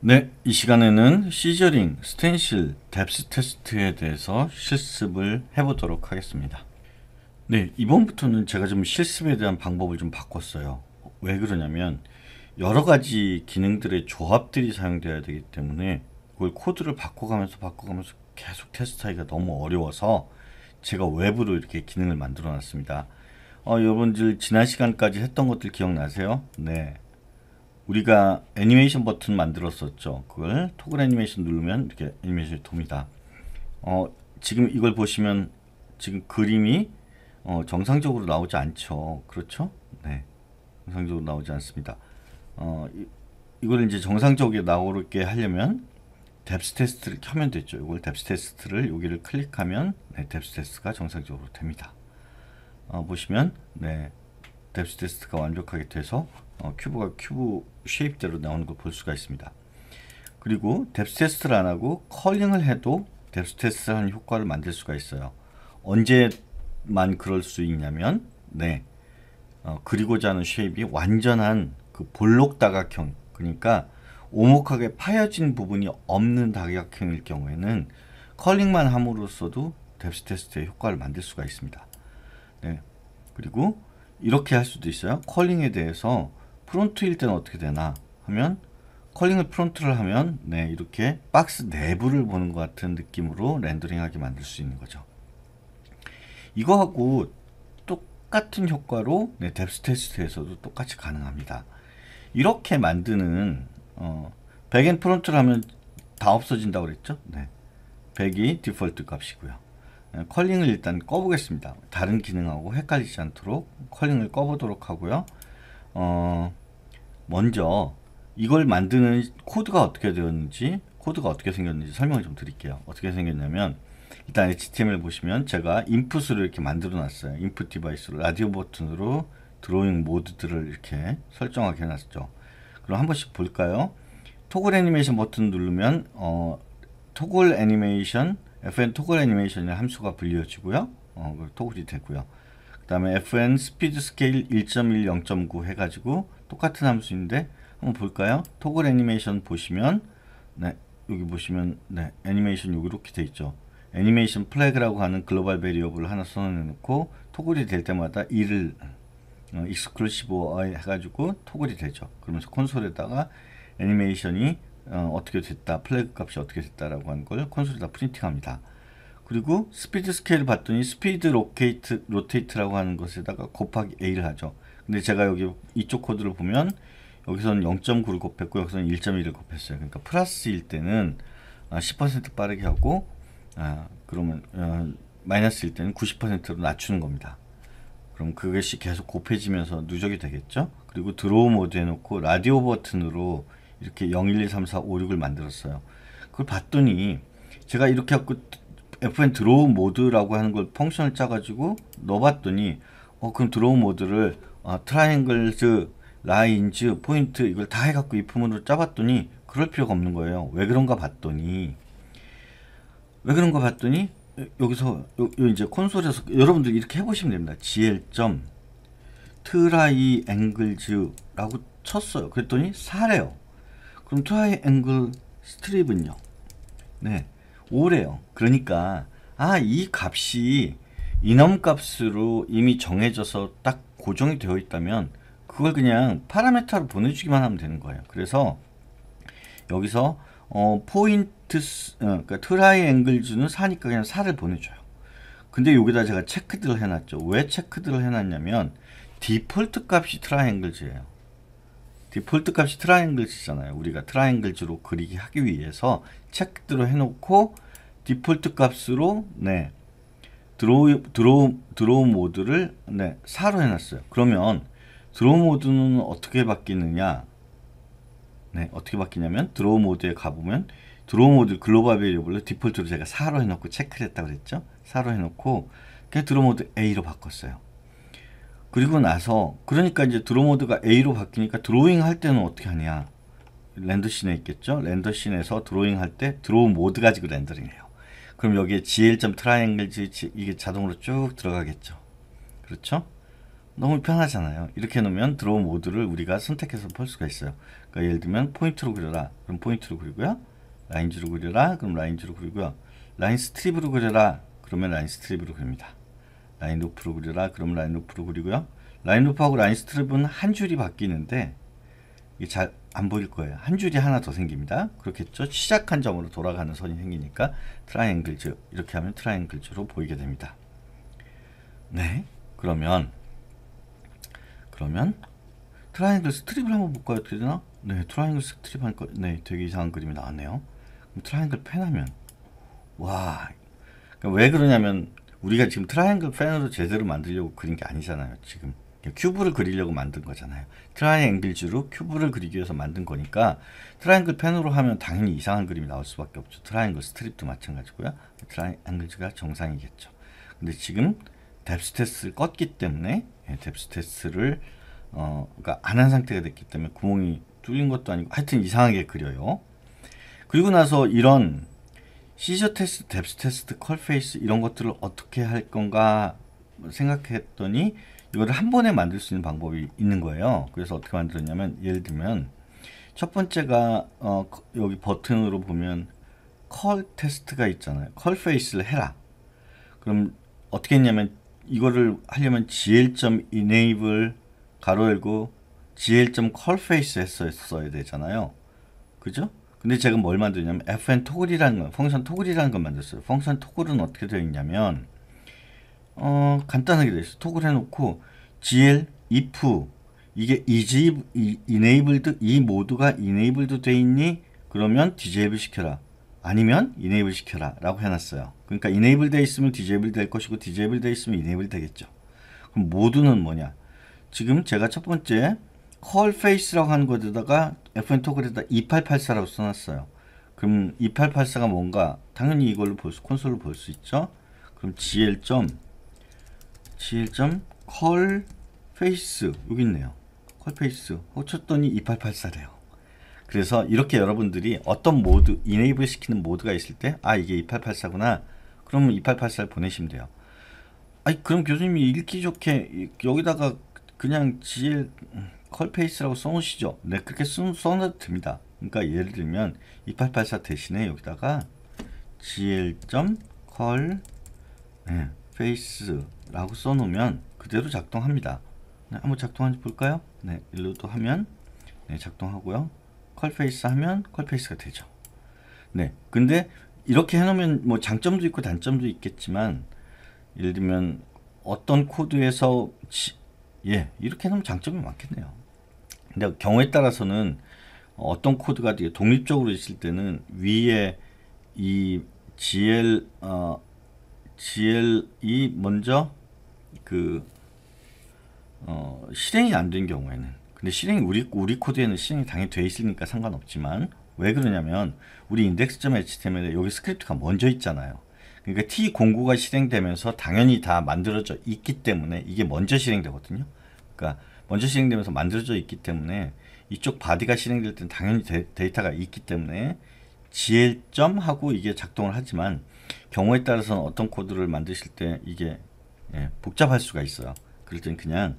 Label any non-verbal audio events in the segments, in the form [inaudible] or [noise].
네, 이 시간에는 시저링, 스텐실, 뎁스 테스트에 대해서 실습을 해보도록 하겠습니다. 네, 이번부터는 제가 좀 실습에 대한 방법을 좀 바꿨어요. 왜 그러냐면 여러 가지 기능들의 조합들이 사용되어야 되기 때문에 그걸 코드를 바꿔가면서 바꿔가면서 계속 테스트하기가 너무 어려워서 제가 외부로 이렇게 기능을 만들어 놨습니다. 어, 여러분들 지난 시간까지 했던 것들 기억나세요? 네. 우리가 애니메이션 버튼 만들었었죠. 그걸 토글 애니메이션 누르면 이렇게 애니메이션이 돕니다. 어, 지금 이걸 보시면 지금 그림이 어, 정상적으로 나오지 않죠. 그렇죠? 네. 정상적으로 나오지 않습니다. 어, 이, 이걸 이제 정상적으로 나오게 하려면 뎁스 테스트를 켜면 됐죠. 이걸 뎁스 테스트를 여기를 클릭하면 네, 뎁스 테스트가 정상적으로 됩니다. 어, 보시면 네, 뎁스 테스트가 완벽하게 돼서 어, 큐브가 큐브 쉐입대로 나오는 걸볼 수가 있습니다. 그리고 뎁스 테스트를 안 하고 컬링을 해도 뎁스 테스트를 는 효과를 만들 수가 있어요. 언제만 그럴 수 있냐면 네, 어, 그리고자 하는 쉐입이 완전한 그 볼록 다각형 그러니까 오목하게 파여진 부분이 없는 다각형일 경우에는 컬링만 함으로써도 뎁스 테스트의 효과를 만들 수가 있습니다. 네. 그리고 이렇게 할 수도 있어요. 컬링에 대해서 프론트일 때는 어떻게 되나 하면 컬링을 프론트를 하면 네, 이렇게 박스 내부를 보는 것 같은 느낌으로 렌더링하게 만들 수 있는 거죠. 이거하고 똑같은 효과로 네, 뎁스 테스트에서도 똑같이 가능합니다. 이렇게 만드는 어, 백엔 프론트를 하면 다 없어진다고 그랬죠? 네. 백이 디폴트 값이고요. 네, 컬링을 일단 꺼보겠습니다. 다른 기능하고 헷갈리지 않도록 컬링을 꺼보도록 하고요. 어, 먼저 이걸 만드는 코드가 어떻게 되었는지 코드가 어떻게 생겼는지 설명을 좀 드릴게요. 어떻게 생겼냐면 일단 HTML 보시면 제가 인풋을 이렇게 만들어 놨어요. 인풋 디바이스로 라디오 버튼으로 드로잉 모드들을 이렇게 설정하게 해놨죠. 그럼 한 번씩 볼까요? 토글 애니메이션 버튼 누르면 어, 토글 애니메이션 FN 토글 애니메이션의 함수가 불려지고요. 어, 토글이 되고요. 그 다음에 FN 스피드 스케일 1.1, 0.9 해가지고 똑같은 함수인데 한번 볼까요? 토글 애니메이션 보시면 네, 여기 보시면 네, 애니메이션 여기 이렇게 돼 있죠. 애니메이션 플래그라고 하는 글로벌 베리어블 하나 선 놓고 토글이 될 때마다 1을 어, 익스클루시브 해가지고 토글이 되죠. 그러면서 콘솔에다가 애니메이션이 어, 떻게 됐다, 플래그 값이 어떻게 됐다라고 하는 걸 콘솔에다 프린팅합니다. 그리고 스피드 스케일 봤더니 스피드 로케이트, 로테이트라고 하는 것에다가 곱하기 A를 하죠. 근데 제가 여기 이쪽 코드를 보면 여기서는 0.9를 곱했고 여기서는 1.1을 곱했어요. 그러니까 플러스일 때는 10% 아, 빠르게 하고 아, 그러면 어, 마이너스일 때는 90%로 낮추는 겁니다. 그럼 그것이 계속 곱해지면서 누적이 되겠죠? 그리고 드로우 모드 해놓고 라디오 버튼으로 이렇게 0, 1, 2, 3, 4, 5, 6을 만들었어요. 그걸 봤더니 제가 이렇게 하고 FN 드로우 모드라고 하는 걸 펑션을 짜가지고 넣어봤더니 어 그럼 드로우 모드를 어, 트라이앵글즈, 라인즈, 포인트 이걸 다 해갖고 이 품으로 짜봤더니 그럴 필요가 없는 거예요. 왜 그런가 봤더니 왜 그런가 봤더니 여기서 요, 요 이제 콘솔에서 여러분들 이렇게 해보시면 됩니다. gl. 트라이 앵글즈라고 쳤어요. 그랬더니 4래요. 그럼 트라이 앵글 스트립은요? 네, 5래요. 그러니까 아 이 값이 이놈 값으로 이미 정해져서 딱 고정이 되어 있다면 그걸 그냥 파라메터로 보내주기만 하면 되는 거예요. 그래서 여기서 어, 포인트 드 어, 그러니까 트라이앵글즈는 사니까 그냥 사를 보내줘요. 근데 여기다 제가 체크들을 해놨죠. 왜 체크들을 해놨냐면 디폴트 값이 트라이앵글즈예요. 디폴트 값이 트라이앵글즈잖아요. 우리가 트라이앵글즈로 그리기 하기 위해서 체크들을 해놓고 디폴트 값으로 네 드로우 드로우 드로우 모드를 네 4로 해놨어요. 그러면 드로우 모드는 어떻게 바뀌느냐? 네 어떻게 바뀌냐면 드로우 모드에 가보면 드로우 모드 글로벌 베리어블로 디폴트로 제가 4로 해놓고 체크를 했다고 그랬죠. 4로 해놓고 그 드로우 모드 A로 바꿨어요. 그리고 나서 그러니까 이제 드로우 모드가 A로 바뀌니까 드로잉 할 때는 어떻게 하냐. 렌더씬에 있겠죠. 렌더씬에서 드로잉 할 때 드로우 모드 가지고 렌더링해요. 그럼 여기에 g l 트라이글점 트라이앵글 이게 자동으로 쭉 들어가겠죠. 그렇죠? 너무 편하잖아요. 이렇게 놓으면 드로우 모드를 우리가 선택해서 볼 수가 있어요. 그러니까 예를 들면 포인트로 그려라. 그럼 포인트로 그리고요. 라인즈로 그려라 그럼 라인즈로 그리고요 라인 스트립으로 그려라 그러면 라인 스트립으로 그립니다 라인 루프로 그려라 그러면 라인 루프로 그리고요 라인 루프하고 라인 스트립은 한 줄이 바뀌는데 이게 잘 안 보일 거예요 한 줄이 하나 더 생깁니다 그렇겠죠 시작한 점으로 돌아가는 선이 생기니까 트라이앵글즈 이렇게 하면 트라이앵글즈로 보이게 됩니다 네 그러면 그러면 트라이앵글 스트립을 한번 볼까요? 어떻게 되나? 네, 트라이앵글 스트립 하니까 네, 되게 이상한 그림이 나왔네요. 트라이앵글 팬하면 와. 그러니까 왜 그러냐면 우리가 지금 트라이앵글 팬으로 제대로 만들려고 그린 게 아니잖아요. 지금 큐브를 그리려고 만든 거잖아요. 트라이앵글즈로 큐브를 그리기 위해서 만든 거니까 트라이앵글 팬으로 하면 당연히 이상한 그림이 나올 수밖에 없죠. 트라이앵글 스트립도 마찬가지고요. 트라이앵글즈가 정상이겠죠. 근데 지금 뎁스테스를 껐기 때문에 예, 뎁스테스를 어, 그러니까 안한 상태가 됐기 때문에 구멍이 뚫린 것도 아니고 하여튼 이상하게 그려요. 그리고 나서 이런 시저 테스트, 뎁스 테스트, 컬페이스 이런 것들을 어떻게 할 건가 생각했더니 이거를 한 번에 만들 수 있는 방법이 있는 거예요. 그래서 어떻게 만들었냐면 예를 들면 첫 번째가 어, 그 여기 버튼으로 보면 컬 테스트가 있잖아요. 컬 페이스를 해라. 그럼 어떻게 했냐면 이거를 하려면 gl.enable 가로 열고 g l c 페이스 했어야 되잖아요. 그죠? 근데 제가 뭘 만드냐면 fn 토글이라는 거, 펑션 토글이라는 걸 만들었어요. 펑션 토글은 어떻게 되어 있냐면 어, 간단하게 되어 있어요. 토글 해놓고 gl if 이게 is enabled 이 모두가 enabled 돼 있니? 그러면 disable 시켜라. 아니면 enable 시켜라 라고 해놨어요. 그러니까 enable 돼 있으면 disable 될 것이고 disable 돼 있으면 enable 되겠죠. 그럼 모두는 뭐냐? 지금 제가 첫 번째 컬페이스라고 하는 곳에다가 FN 토글에다 2884라고 써놨어요. 그럼 2884가 뭔가 당연히 이걸로 볼 수, 콘솔로 볼 수 있죠. 그럼 gl. gl. 컬 페이스 여기 있네요. 컬 페이스 어, 쳤더니 2884래요. 그래서 이렇게 여러분들이 어떤 모드 이네이블 시키는 모드가 있을 때 아 이게 2884구나. 그러면 2 8 8 4 보내시면 돼요. 아니 그럼 교수님이 읽기 좋게 여기다가 그냥 gl 음, 컬페이스라고 써놓으시죠. 네, 그렇게 써놔도 됩니다. 그러니까 예를 들면 2884 대신에 여기다가 gl.col 네, face라고 써놓으면 그대로 작동합니다. 네, 한번 작동한지 볼까요? 네, 일로 또 하면 네, 작동하고요. 컬페이스 하면 컬페이스가 되죠. 네, 근데 이렇게 해놓으면 뭐 장점도 있고 단점도 있겠지만 예를 들면 어떤 코드에서 예 이렇게 하면 장점이 많겠네요. 근데 경우에 따라서는 어떤 코드가 되게 독립적으로 있을 때는 위에 이 GL 어, GL이 먼저 그 어, 실행이 안 된 경우에는 근데 실행이 우리 우리 코드에는 실행이 당연히 돼 있으니까 상관없지만 왜 그러냐면 우리 i n d e x h t m l 여기 스크립트가 먼저 있잖아요. 그러니까 t 공구가 실행되면서 당연히 다 만들어져 있기 때문에 이게 먼저 실행되거든요. 그러니까 먼저 실행되면서 만들어져 있기 때문에 이쪽 바디가 실행될 때는 당연히 데, 이터가 있기 때문에 GL.점 하고 이게 작동을 하지만 경우에 따라서는 어떤 코드를 만드실 때 이게 예, 복잡할 수가 있어요. 그럴 땐 그냥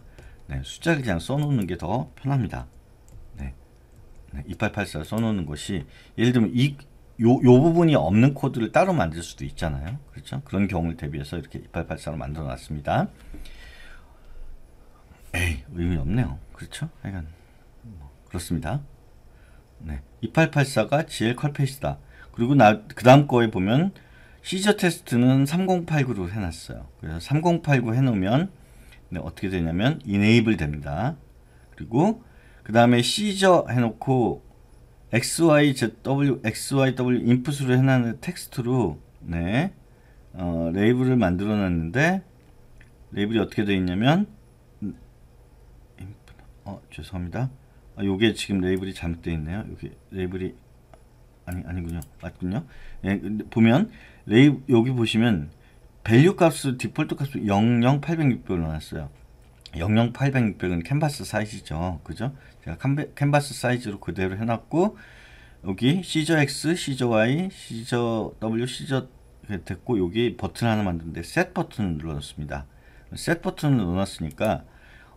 네, 숫자를 그냥 써놓는 게 더 편합니다. 네. 네, 2884 써놓는 것이 예를 들면 이, 요, 요 부분이 없는 코드를 따로 만들 수도 있잖아요. 그렇죠? 그런 경우를 대비해서 이렇게 2884로 만들어 놨습니다. 에이, 의미 없네요. 그렇죠? 하여간 뭐 그렇습니다. 네. 2884가 GL 컬페이다 그리고 나그 다음 거에 보면 시저 테스트는 3089로 해놨어요. 그래서 3089 해놓으면 네, 어떻게 되냐면 이네이블 됩니다. 그리고 그 다음에 시저 해놓고 XYZW, XYW 인풋으로 해놨는 텍스트로 네, 어, 레이블을 만들어 놨는데 레이블이 어떻게 되어 있냐면 어 죄송합니다 아, 요게 지금 레이블이 잘못되어 있네요 여기 레이블이 아니 아니군요 맞군요 예, 보면 레이 여기 보시면 밸류 값을 디폴트 값을 00806별로 나어요 0080600은 캔버스 사이즈죠 그죠 제가 캔버스 사이즈로 그대로 해놨고 여기 시저 X, 시저 Y, 시저 W, 시저 됐고 여기 버튼 하나 만드는데 셋 버튼을 눌러놨습니다 셋 버튼을 넣어놨으니까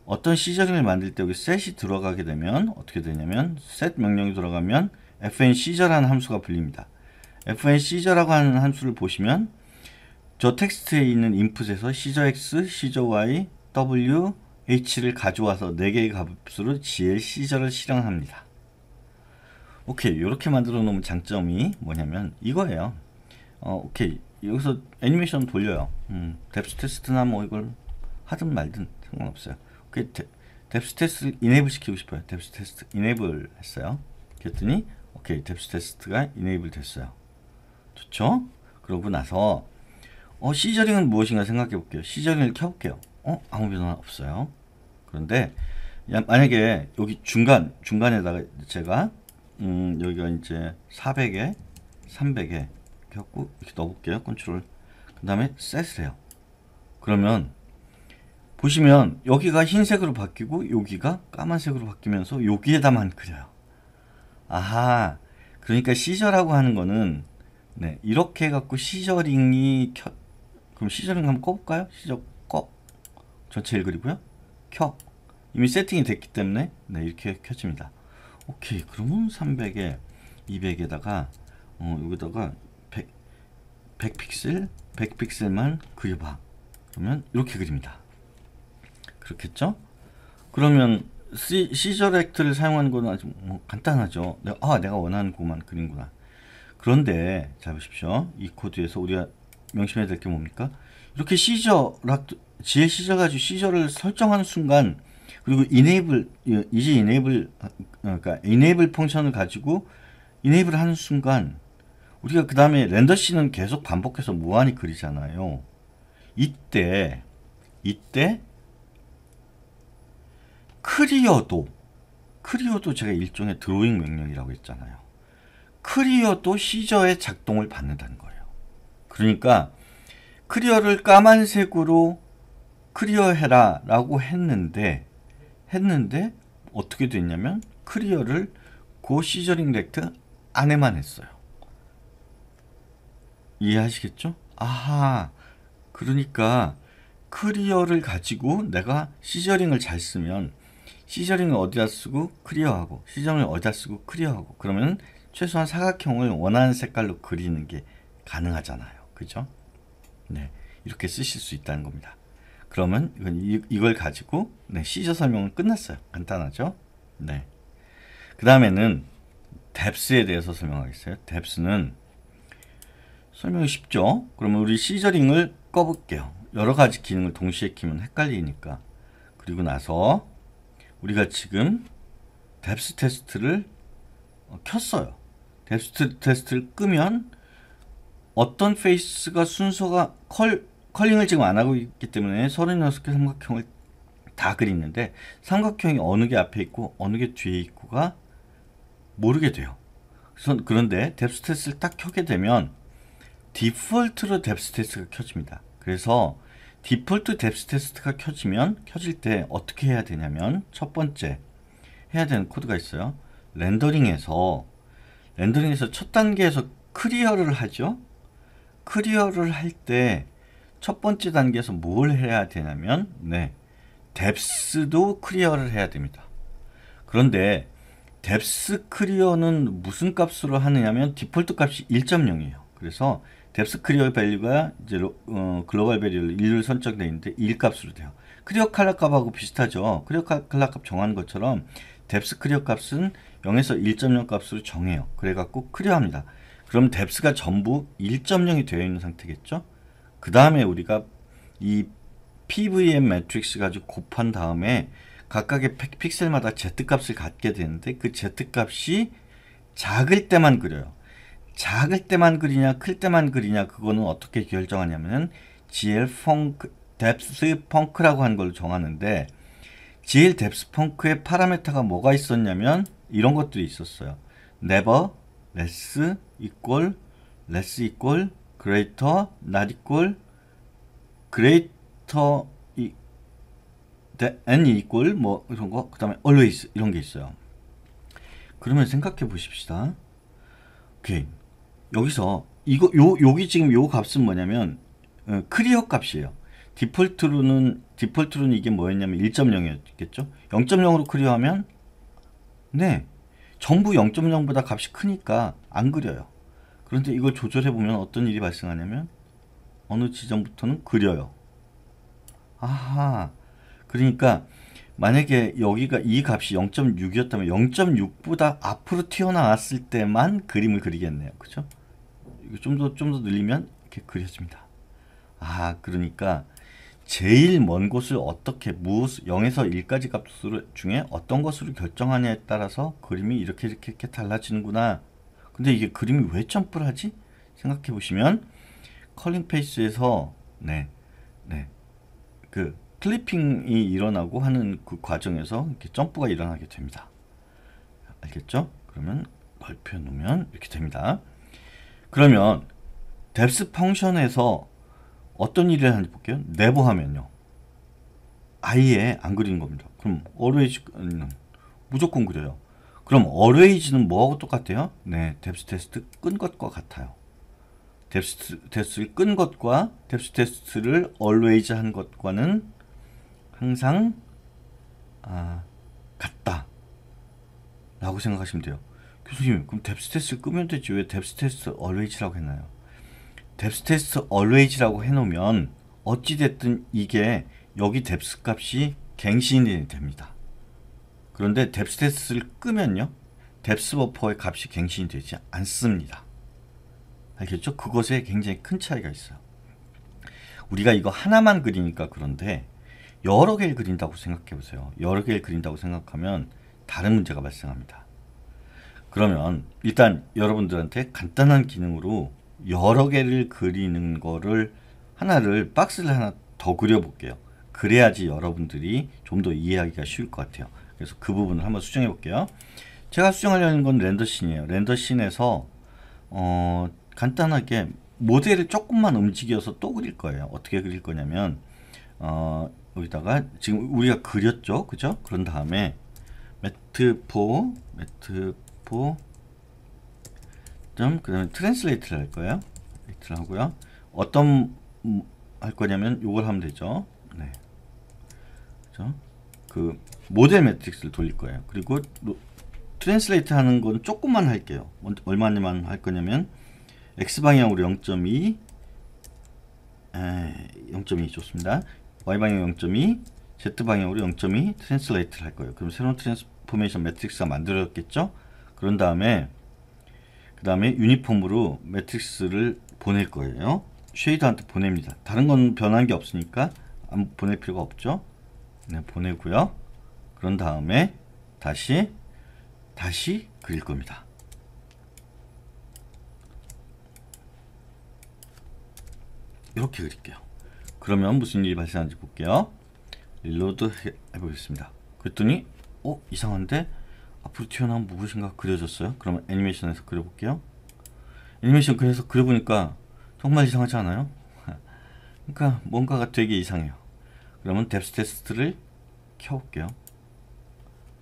어떤 시저를 만들 때 여기 set이 들어가게 되면 어떻게 되냐면 set 명령이 들어가면 fn 시저라는 함수가 불립니다. fn 시저라고 하는 함수를 보시면 저 텍스트에 있는 인풋에서 시저 x, 시저 y, w, h를 가져와서 4개의 값으로 gl 시저를 실행합니다. 오케이 이렇게 만들어 놓은 장점이 뭐냐면 이거예요. 어, 오케이 여기서 애니메이션 돌려요. 음, 뎁스 테스트나 뭐 이걸 하든 말든 상관없어요. 그 뎁스 테스트 이네이블 시키고 싶어요. 뎁스 테스트 이네이블 했어요. 그랬더니 오케이 뎁스 테스트가 이네이블 됐어요. 좋죠? 그러고 나서 어 시저링은 무엇인가 생각해 볼게요. 시저링을 켜볼게요. 어 아무 변화 없어요. 그런데 만약에 여기 중간 중간에다가 제가 음 여기가 이제 400에 300에 켰고 이렇게 넣어볼게요. 컨트롤 그 다음에 세을 해요. 그러면 보시면 여기가 흰색으로 바뀌고 여기가 까만색으로 바뀌면서 여기에다만 그려요. 아하 그러니까 시저라고 하는 거는 네, 이렇게 해갖고 시저링이 켜 그럼 시저링 한번 꺼볼까요? 시저 꺼 전체 1그리고요. 켜 이미 세팅이 됐기 때문에 네, 이렇게 켜집니다. 오케이 그러면 300에 200에다가 어, 여기다가 100, 100픽셀 100픽셀만 그려봐 그러면 이렇게 그립니다. 그렇겠죠? 그러면 시, 저렉트를 사용하는 건 아주 뭐 간단하죠. 내가, 아, 내가 원하는 것만 그린구나. 그런데 잘 보십시오. 이 코드에서 우리가 명심해야 될 게 뭡니까? 이렇게 시저 락트 지에 시저 가지고 시저를 설정하는 순간 그리고 e n a b 이제 이네이블 어, 그러니까 e n a b 펑션을 가지고 이네이블 하는 순간 우리가 그 다음에 렌더 씨는 계속 반복해서 무한히 그리잖아요. 이때 이때 크리어도 크리어도 제가 일종의 드로잉 명령이라고 했잖아요. 크리어도 시저의 작동을 받는다는 거예요. 그러니까 크리어를 까만색으로 크리어해라 라고 했는데 했는데 어떻게 됐냐면 크리어를 고 시저링 렉트 안에만 했어요. 이해하시겠죠? 아하 그러니까 크리어를 가지고 내가 시저링을 잘 쓰면 시저링을 어디다 쓰고 크리어하고 시저링을 어디다 쓰고 크리어하고 그러면 최소한 사각형을 원하는 색깔로 그리는 게 가능하잖아요. 그죠? 네, 이렇게 쓰실 수 있다는 겁니다. 그러면 이건 이, 걸 가지고 네, 시저 설명은 끝났어요. 간단하죠? 네. 그 다음에는 뎁스에 대해서 설명하겠어요. 뎁스는 설명이 쉽죠? 그러면 우리 시저링을 꺼볼게요. 여러 가지 기능을 동시에 키면 헷갈리니까. 그리고 나서 우리가 지금 뎁스 테스트를 켰어요. 뎁스 테스트를 끄면 어떤 페이스가 순서가 컬, 컬링을 지금 안 하고 있기 때문에 36개 삼각형을 다 그리는데 삼각형이 어느 게 앞에 있고 어느 게 뒤에 있고가 모르게 돼요. 우선 그런데 뎁스 테스트를 딱 켜게 되면 디폴트로 뎁스 테스트가 켜집니다. 그래서 디폴트 뎁스 테스트가 켜지면 켜질 때 어떻게 해야 되냐면 첫 번째 해야 되는 코드가 있어요. 렌더링에서 렌더링에서 첫 단계에서 크리어를 하죠. 크리어를할 때 첫 번째 단계에서 뭘 해야 되냐면 네. 뎁스도 크리어를 해야 됩니다. 그런데 뎁스 크리어는 무슨 값으로 하느냐면 디폴트 값이 1.0이에요. 그래서 뎁스 크리어 밸류가 이제 어, 글로벌 밸류로 일률 선정돼 있는데 일값으로 돼요. 크리어 칼라 값하고 비슷하죠. 크리어 칼라 값 정한 것처럼 뎁스 크리어 값은 0에서 1.0 값으로 정해요. 그래갖고 크리어합니다. 그럼 뎁스가 전부 1.0이 되어 있는 상태겠죠? 그 다음에 우리가 이 PVM 매트릭스 가지고 곱한 다음에 각각의 픽셀마다 Z값을 갖게 되는데 그 Z값이 작을 때만 그려요. 작을 때만 그리냐 클 때만 그리냐 그거는 어떻게 결정하냐면은 GL 펑크 뎁스 펑크라고 하는 걸 정하는데 GL 뎁스 펑크의 파라메타가 뭐가 있었냐면 이런 것들이 있었어요. never less equal not equal g r e a n equal 뭐 이런 거 그다음에 always 이런 게 있어요. 그러면 생각해 보십시다. 오케이. 여기서 이거 요 여기 지금 요 값은 뭐냐면 어, 클리어 값이에요. 디폴트로는 디폴트로는 이게 뭐였냐면 1.0이었겠죠. 0.0으로 클리어하면 네 전부 0.0보다 값이 크니까 안 그려요. 그런데 이걸 조절해 보면 어떤 일이 발생하냐면 어느 지점부터는 그려요. 아하 그러니까 만약에 여기가 이 값이 0.6이었다면 0.6보다 앞으로 튀어나왔을 때만 그림을 그리겠네요. 그렇죠? 좀더 좀 더 늘리면 이렇게 그려집니다. 아 그러니까 제일 먼 곳을 어떻게 무엇 0에서 1까지 값 중에 어떤 것으로 결정하냐에 따라서 그림이 이렇게 이렇게 이렇게 달라지는구나. 근데 이게 그림이 왜점프 하지? 생각해 보시면 컬링 페이스에서 네. 네. 그 클리핑이 일어나고 하는 그 과정에서 이렇게 점프가 일어나게 됩니다. 알겠죠? 그러면 넓혀 놓으면 이렇게 됩니다. 그러면 depth 펑션에서 어떤 일을 하는지 볼게요. 네버 하면요. 아예 안 그리는 겁니다. 그럼 always 음, 무조건 그려요. 그럼 always는 뭐하고 똑같아요? 네, depth 테스트 끈 것과 같아요. 뎁스 테스트를 끈 것과 뎁스 테스트를 always 한 것과는 항상 아, 같다 라고 생각하시면 돼요 교수님 그럼 뎁스테스 끄면 되지 왜 뎁스테스 얼웨이즈라고 했나요? 뎁스테스 얼웨이즈라고 해놓으면 어찌됐든 이게 여기 뎁스 값이 갱신이 됩니다. 그런데 뎁스테스를 끄면요. 뎁스 버퍼의 값이 갱신이 되지 않습니다. 알겠죠? 그것에 굉장히 큰 차이가 있어요. 우리가 이거 하나만 그리니까 그런데 여러 개를 그린다고 생각해 보세요. 여러 개를 그린다고 생각하면 다른 문제가 발생합니다. 그러면 일단 여러분들한테 간단한 기능으로 여러 개를 그리는 거를 하나를 박스를 하나 더 그려볼게요. 그래야지 여러분들이 좀 더 이해하기가 쉬울 것 같아요. 그래서 그 부분을 한번 수정해 볼게요. 제가 수정하려는 건 렌더씬이에요. 렌더씬에서 어, 간단하게 모델을 조금만 움직여서 또 그릴 거예요. 어떻게 그릴 거냐면 어, 여기다가 지금 우리가 그렸죠. 그죠? 그런 다음에 매트 4, 매트 점프 점 그다음에 트랜스레이트를 할 거예요. 이트를 하고요. 어떤 음, 할 거냐면 이걸 하면 되죠. 네. 그죠? 그 모델 매트릭스를 돌릴 거예요. 그리고 노, 뭐 트랜스레이트 하는 건 조금만 할게요. 얼마만 할 거냐면 x 방향으로 0.2 0.2 좋습니다. y 방향 0.2 z 방향으로 0.2 트랜스레이트를 할 거예요. 그럼 새로운 트랜스포메이션 매트릭스가 만들어졌겠죠? 그런 다음에 그 다음에 유니폼으로 매트릭스를 보낼 거예요. 쉐이드한테 보냅니다. 다른 건 변한 게 없으니까 안 보낼 필요가 없죠. 네, 보내고요. 그런 다음에 다시 다시 그릴 겁니다. 이렇게 그릴게요. 그러면 무슨 일이 발생하는지 볼게요. 릴로드 해보겠습니다. 그랬더니 어? 이상한데? 앞으로 튀어나온 무엇인가 그려졌어요? 그러면 애니메이션에서 그려볼게요. 애니메이션 그래서 그려보니까 정말 이상하지 않아요? [laughs] 그러니까 뭔가가 되게 이상해요. 그러면 뎁스 테스트를 켜볼게요.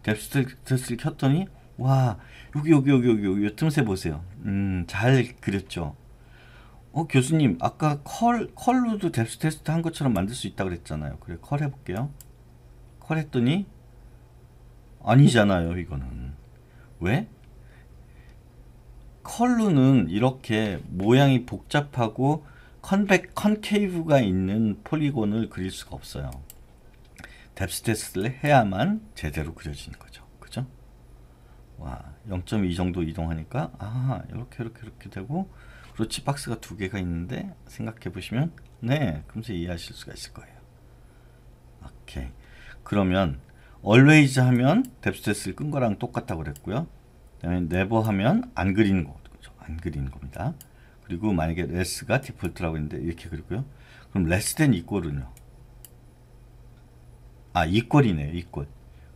뎁스 테스트를 켰더니 와 여기 여기 여기 여기 여기 틈새 보세요. 음잘 그렸죠. 어 교수님 아까 컬 컬로도 뎁스 테스트 한 것처럼 만들 수 있다 그랬잖아요. 그래 컬 해볼게요. 컬 했더니 아니잖아요, 이거는. 왜? 컬루는 이렇게 모양이 복잡하고 컨백 컨케이브가 있는 폴리곤을 그릴 수가 없어요. 뎁스 테스트를 해야만 제대로 그려지는 거죠. 그죠? 와, 0.2 정도 이동하니까 아, 이렇게 이렇게 이렇게 되고 그렇지 박스가 두 개가 있는데 생각해 보시면 네, 금세 이해하실 수가 있을 거예요. 오케이. 그러면 always 하면 뎁스테스를 끈 거랑 똑같다고 그랬고요. 그다음에 never 하면 안 그리는 거죠. 그렇죠. 안 그리는 겁니다. 그리고 만약에 less가 디폴트라고 했는데 이렇게 그리고요. 그럼 less than equal은요. 아, equal이네요. equal.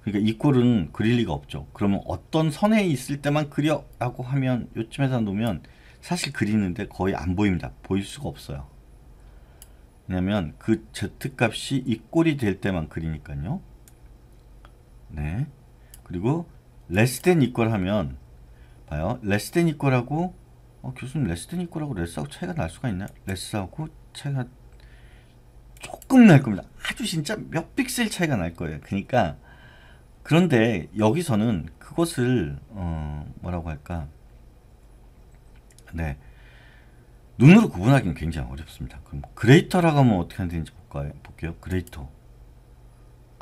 그러니까 equal은 그릴 리가 없죠. 그러면 어떤 선에 있을 때만 그려라고 하면 요쯤에서 놓으면 사실 그리는데 거의 안 보입니다. 보일 수가 없어요. 왜냐면 그 z값이 equal이 될 때만 그리니까요. 네. 그리고 less than equal 하면 봐요. less than equal하고 어, 교수님 less than equal하고 less하고 차이가 날 수가 있나? less하고 차이가 조금 날 겁니다. 아주 진짜 몇 픽셀 차이가 날 거예요. 그러니까 그런데 여기서는 그것을 어, 뭐라고 할까? 네. 눈으로 구분하기는 굉장히 어렵습니다. 그럼 그레이터라고 하면 어떻게 하는지 볼까요? 볼게요. 그레이터.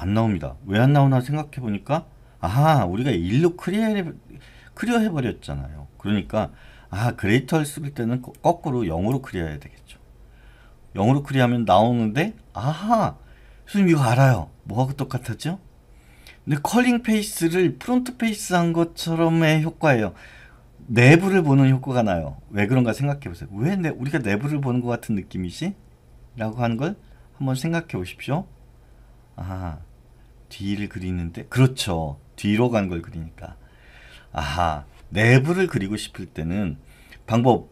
안 나옵니다. 왜 안 나오나 생각해 보니까 아하 우리가 일로 크리어 해버렸잖아요. 그러니까 아 그레이터를 쓸 때는 거꾸로 영으로 크리어해야 되겠죠. 영으로 크리어하면 나오는데 아하 선생님 이거 알아요. 뭐하고 그 똑같았죠? 근데 컬링 페이스를 프론트 페이스 한 것처럼의 효과예요. 내부를 보는 효과가 나요. 왜 그런가 생각해 보세요. 왜 내, 우리가 내부를 보는 것 같은 느낌이지? 라고 하는 걸 한번 생각해 보십시오. 아, 하 뒤를 그리는데 그렇죠. 뒤로 간 걸 그리니까. 아하. 내부를 그리고 싶을 때는 방법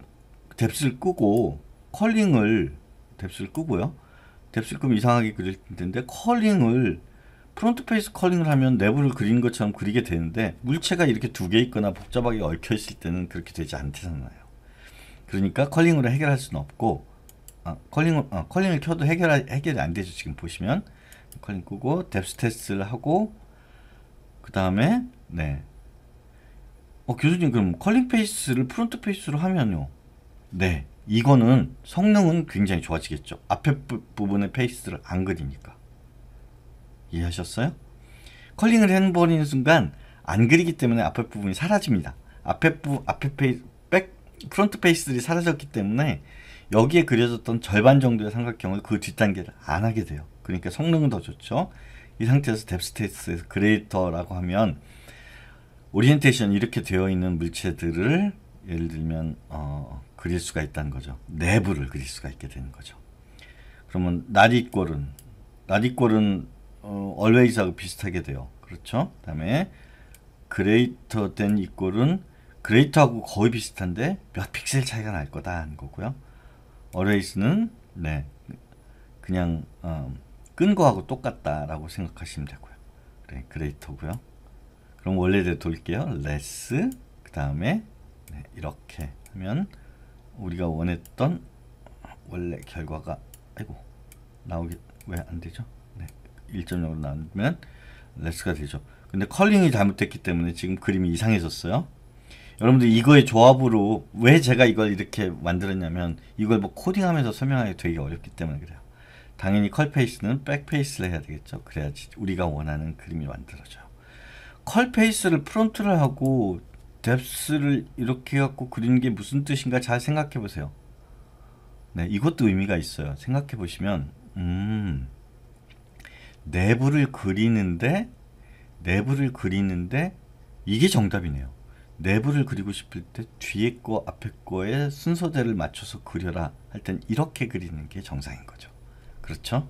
뎁스를 끄고 컬링을 뎁스를 끄고요. 뎁스를 끄면 이상하게 그릴 텐데 컬링을 프론트 페이스 컬링을 하면 내부를 그린 것처럼 그리게 되는데 물체가 이렇게 두 개 있거나 복잡하게 얽혀 있을 때는 그렇게 되지 않잖아요. 그러니까 컬링으로 해결할 수는 없고 아, 컬링 아, 컬링을 켜도 해결 해결이 안 되죠 지금 보시면 역할링 끄고 뎁스 테스트를 하고 그 다음에 네. 어, 교수님 그럼 컬링 페이스를 프론트 페이스로 하면요. 네. 이거는 성능은 굉장히 좋아지겠죠. 앞에 부, 분의 페이스를 안 그리니까. 이해하셨어요? 컬링을 해버리는 순간 안 그리기 때문에 앞에 부분이 사라집니다. 앞에 부, 앞에 페이스, 백, 프론트 페이스들이 사라졌기 때문에 여기에 그려졌던 절반 정도의 삼각형을 그 뒷단계를 안 하게 돼요. 그러니까 성능은 더 좋죠. 이 상태에서 뎁스테이스에서 그레이터라고 하면 오리엔테이션 이렇게 되어 있는 물체들을 예를 들면 어, 그릴 수가 있다는 거죠. 내부를 그릴 수가 있게 되는 거죠. 그러면 나디꼴은 나디꼴은 어, always하고 비슷하게 돼요. 그렇죠? 그다음에 그레이터 된 이꼴은 그레이터하고 거의 비슷한데 몇 픽셀 차이가 날 거다 하는 거고요. 어레이스는 네 그냥 어, 끈 거하고 똑같다라고 생각하시면 되고요. 네, 그레이터고요. 그럼 원래대로 돌게요 l e 그 다음에 네, 이렇게 하면 우리가 원했던 원래 결과가 아이고 나오게 왜 안 되죠? 네, 1.0으로 나오면 l e 가 되죠. 근데 컬링이 잘못됐기 때문에 지금 그림이 이상해졌어요. 여러분들 이거의 조합으로 왜 제가 이걸 이렇게 만들었냐면 이걸 뭐 코딩하면서 설명하기 되게 어렵기 때문에 그래요. 당연히 컬페이스는 백페이스를 해야 되겠죠. 그래야지 우리가 원하는 그림이 만들어져요. 컬페이스를 프론트를 하고 뎁스를 이렇게 갖고 그리는 게 무슨 뜻인가 잘 생각해 보세요. 네, 이것도 의미가 있어요. 생각해 보시면 음, 내부를 그리는데 내부를 그리는데 이게 정답이네요. 내부를 그리고 싶을 때 뒤에 거 앞에 거에 순서대를 맞춰서 그려라 할 땐 이렇게 그리는 게 정상인 거죠. 그렇죠?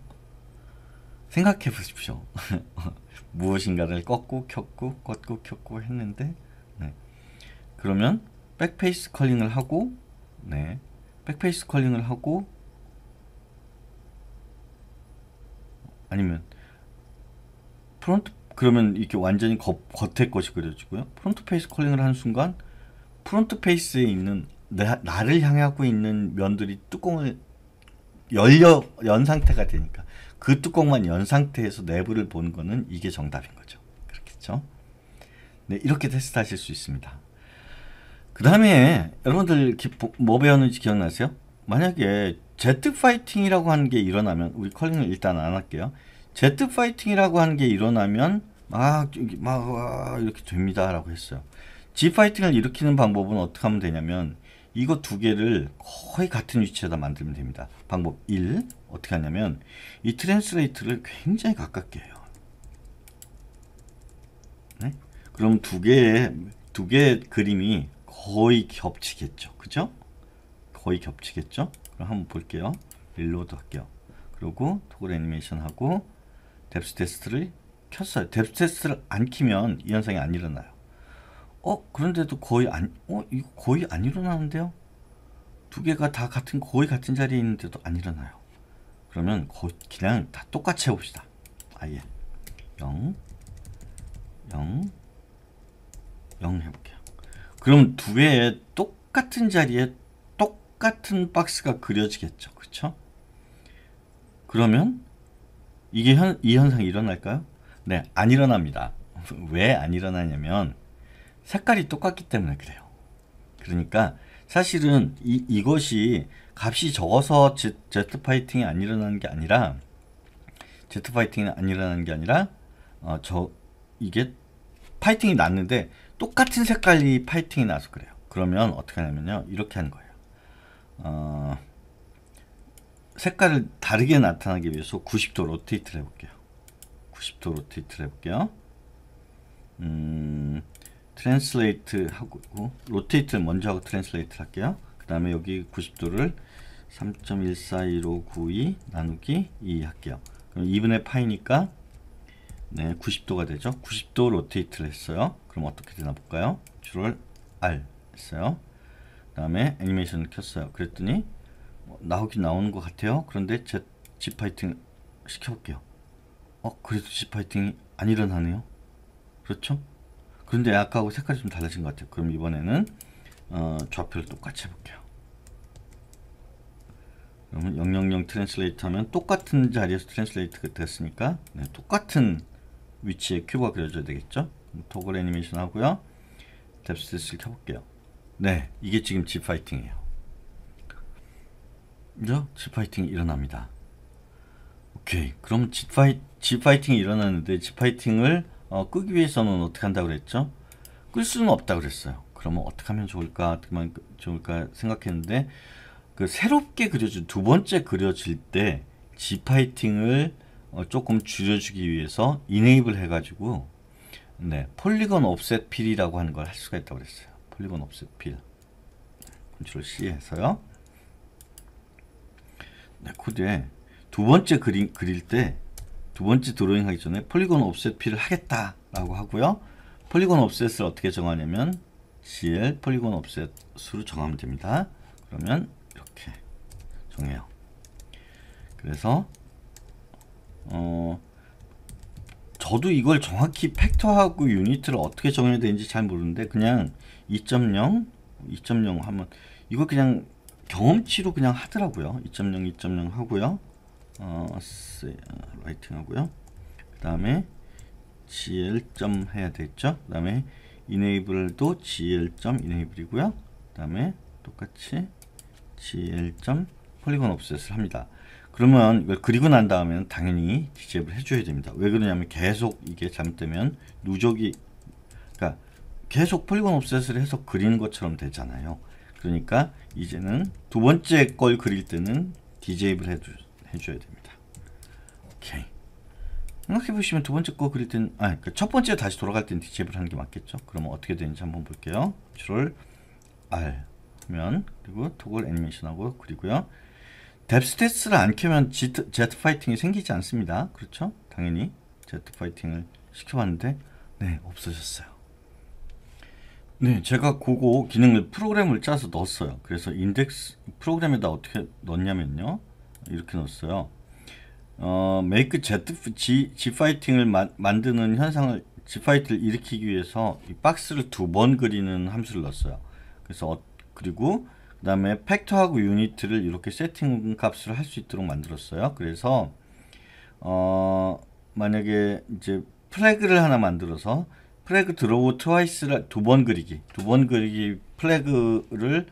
생각해 보십시오. [laughs] 무엇인가를 꺾고 켰고 꺾고 켰고 했는데 네. 그러면 백페이스 컬링을 하고 네. 백페이스 컬링을 하고 아니면 프론트 그러면 이렇게 완전히 겉, 겉에 것이 그려지고요. 프론트 페이스 컬링을 하는 순간 프론트 페이스에 있는 내, 나를 향해 하고 있는 면들이 뚜껑을 열려 연 상태가 되니까 그 뚜껑만 연 상태에서 내부를 보는 거는 이게 정답인 거죠. 그렇겠죠? 네, 이렇게 테스트 하실 수 있습니다. 그 다음에 여러분들 뭐 배웠는지 기억나세요? 만약에 제트 파이팅이라고 하는 게 일어나면 우리 컬링을 일단 안 할게요. 제트 파이팅이라고 하는 게 일어나면 막, 막, 이렇게 됩니다라고 했어요. G파이팅을 일으키는 방법은 어떻게 하면 되냐면 이거 두 개를 거의 같은 위치에다 만들면 됩니다. 방법 1 어떻게 하냐면 이 트랜스레이트를 굉장히 가깝게 해요. 네? 그럼 두 개의 두 개의 그림이 거의 겹치겠죠. 그죠? 거의 겹치겠죠? 그럼 한번 볼게요. 릴로드 할게요. 그리고 토글 애니메이션 하고 뎁스 테스트를 켰어요. 데프 테스트를 안 키면 이 현상이 안 일어나요. 어 그런데도 거의 안어 이거 거의 안 일어나는데요. 두 개가 다 같은 거의 같은 자리에 있는데도 안 일어나요. 그러면 거의 그냥 다 똑같이 해봅시다. 아예 0 0 0 해볼게요. 그럼 두 개의 똑같은 자리에 똑같은 박스가 그려지겠죠. 그렇죠? 그러면 이게 현, 이 현상이 일어날까요? 네, 안 일어납니다. [laughs] 왜 안 일어나냐면 색깔이 똑같기 때문에 그래요. 그러니까 사실은 이, 이것이 값이 적어서 제, 트 파이팅이 안 일어나는 게 아니라 제트 파이팅이 안 일어나는 게 아니라 어, 저 이게 파이팅이 났는데 똑같은 색깔이 파이팅이 나서 그래요. 그러면 어떻게 하냐면요. 이렇게 하는 거예요. 어, 색깔을 다르게 나타나기 위해서 90도 로테이트를 해볼게요. 90도 로테이트를 볼게요 음, 트랜슬레이트 하고 로테이트 먼저 하고 트랜슬레이트 할게요. 그 다음에 여기 90도를 3 1 4 1 5 9 나누기 2 할게요. 그럼 2분의 파이니까 네, 90도가 되죠. 90도 로테이트를 했어요. 그럼 어떻게 되나 볼까요? 줄을 R 했어요. 그 다음에 애니메이션을 켰어요. 그랬더니 어, 나오긴 나오는 것 같아요. 그런데 제 지파이팅 시켜볼게요. 어 그래도 지파이팅이 안 일어나네요 그렇죠? 그런데 아까하고 색깔이 좀 달라진 것 같아요 그럼 이번에는 어, 좌표를 똑같이 해볼게요 그러면 000 트랜슬레이트 하면 똑같은 자리에서 트랜슬레이트가 됐으니까 네, 똑같은 위치에 큐브가 그려져야 되겠죠 토글 애니메이션 하고요 뎁스를 켜볼게요 네 이게 지금 지파이팅이에요 그죠? 지파이팅이 일어납니다 오케이. 그럼 G파이, G파이팅이 일어났는데 G파이팅을 어, 끄기 위해서는 어떻게 한다고 그랬죠? 끌 수는 없다고 그랬어요. 그러면 어떻게 하면 좋을까, 어떻 좋을까 생각했는데 그 새롭게 그려진 두 번째 그려질 때 G파이팅을 어, 조금 줄여주기 위해서 이네이블 해가지고 네 폴리건 옵셋 필이라고 하는 걸 할 수가 있다고 그랬어요. 폴리건 옵셋 필. 컨트롤 C 해서요. 네, 코드에 두 번째 그림 그릴 때 두 번째 드로잉 하기 전에 폴리곤 옵셋 P를 하겠다라고 하고요. 폴리곤 옵셋을 어떻게 정하냐면 g l 폴리곤 옵셋 수로 정하면 됩니다. 그러면 이렇게 정해요. 그래서 어 저도 이걸 정확히 팩터하고 유니트를 어떻게 정해야 되는지 잘 모르는데 그냥 2.0, 2.0 하면 이거 그냥 경험치로 그냥 하더라고요. 2.0, 2.0 하고요. 어, 아, 라이팅 하고요. 그 다음에 gl. 점 해야 되겠죠. 그 다음에 enable도 gl. 점 enable이고요. 그 다음에 똑같이 gl. 점 폴리곤 옵셋을 합니다. 그러면 이걸 그리고 난 다음에는 당연히 디제이블 해줘야 됩니다. 왜 그러냐면 계속 이게 잘못되면 누적이 그러니까 계속 폴리곤 옵셋을 해서 그리는 것처럼 되잖아요. 그러니까 이제는 두 번째 걸 그릴 때는 디제이블 해줘, 해줘야 됩니다. 오케이. 이렇게 보시면 두 번째 거 그릴 땐, 아, 그러니까 첫 번째 다시 돌아갈 땐디제블 하는 게 맞겠죠? 그러면 어떻게 되는지 한번 볼게요. 컨트롤 R 하면, 그리고 토글 애니메이션하고 그리고요. 뎁 스탯스를 안 켜면 Z, Z 파이팅이 생기지 않습니다. 그렇죠? 당연히 Z 파이팅을 시켜봤는데, 네, 없어졌어요. 네, 제가 그거 기능을 프로그램을 짜서 넣었어요. 그래서 인덱스 프로그램에다 어떻게 넣냐면요. 이렇게 넣었어요. 어, make Z, G, 파이팅을 만드는 현상을 G 파이팅을 일으키기 위해서 이 박스를 두 번 그리는 함수를 넣었어요. 그래서 어, 그리고 그 다음에 팩터하고 유니트를 이렇게 세팅 값을 할 수 있도록 만들었어요. 그래서 어, 만약에 이제 플래그를 하나 만들어서 플래그 드로우 트와이스를 두 번 그리기 두 번 그리기 플래그를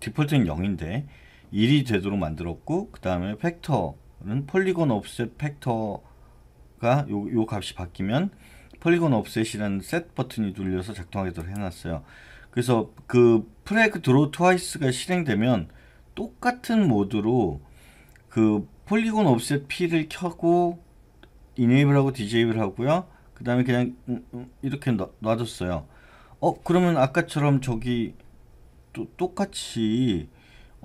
디폴트는 0인데 1이 되도록 만들었고 그 다음에 팩터는 폴리곤 옵셋 팩터가 요, 요 값이 바뀌면 폴리곤 옵셋이라는 셋 버튼이 눌려서 작동하도록 해놨어요. 그래서 그 프랙 그 드로우 트와이스가 실행되면 똑같은 모드로 그 폴리곤 옵셋 P를 켜고 이네이블하고 디제이블 하고요. 그 다음에 그냥 음, 음, 이렇게 놔, 뒀어요 어, 그러면 아까처럼 저기 또 똑같이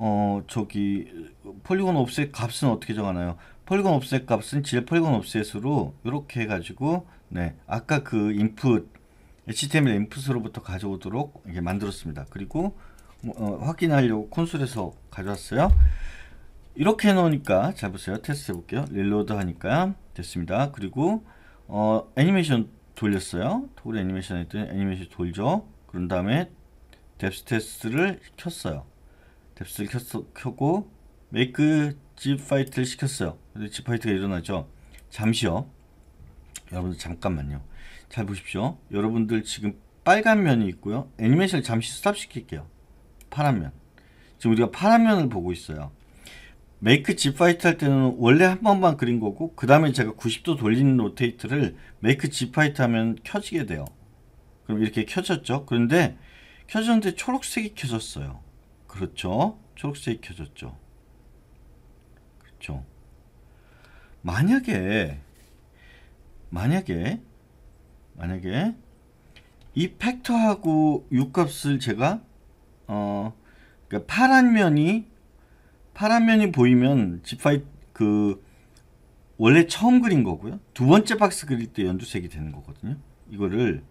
어 저기 폴리곤 옵셋 값은 어떻게 정하나요? 폴리곤 옵셋 값은 질 폴리곤 옵셋으로 이렇게 해가지고 네 아까 그 인풋 HTML 인풋으로부터 가져오도록 이게 만들었습니다. 그리고 뭐, 어, 확인하려고 콘솔에서 가져왔어요. 이렇게 해놓으니까 잘 보세요. 테스트 해볼게요. 릴로드 하니까 됐습니다. 그리고 어, 애니메이션 돌렸어요. 토글 애니메이션 했더니 애니메이션 돌죠. 그런 다음에 뎁스 테스트를 켰어요. 뎁스를 켰어, 켰고 메이크 집 파이트를 시켰어요. 근데 집 파이트가 일어나죠. 잠시요. 여러분들 잠깐만요. 잘 보십시오. 여러분들 지금 빨간 면이 있고요. 애니메이션을 잠시 스탑 시킬게요. 파란 면. 지금 우리가 파란 면을 보고 있어요. 메이크 집 파이트 할 때는 원래 한 번만 그린 거고 그 다음에 제가 90도 돌리는 로테이트를 메이크 집 파이트 하면 켜지게 돼요. 그럼 이렇게 켜졌죠. 그런데 켜졌는데 초록색이 켜졌어요. 그렇죠. 초록색이 켜졌죠. 그렇죠. 만약에 만약에 만약에 이 팩터하고 육값을 제가 어 그러니까 파란 면이 파란 면이 보이면 지파이 그 원래 처음 그린 거고요. 두 번째 박스 그릴 때 연두색이 되는 거거든요. 이거를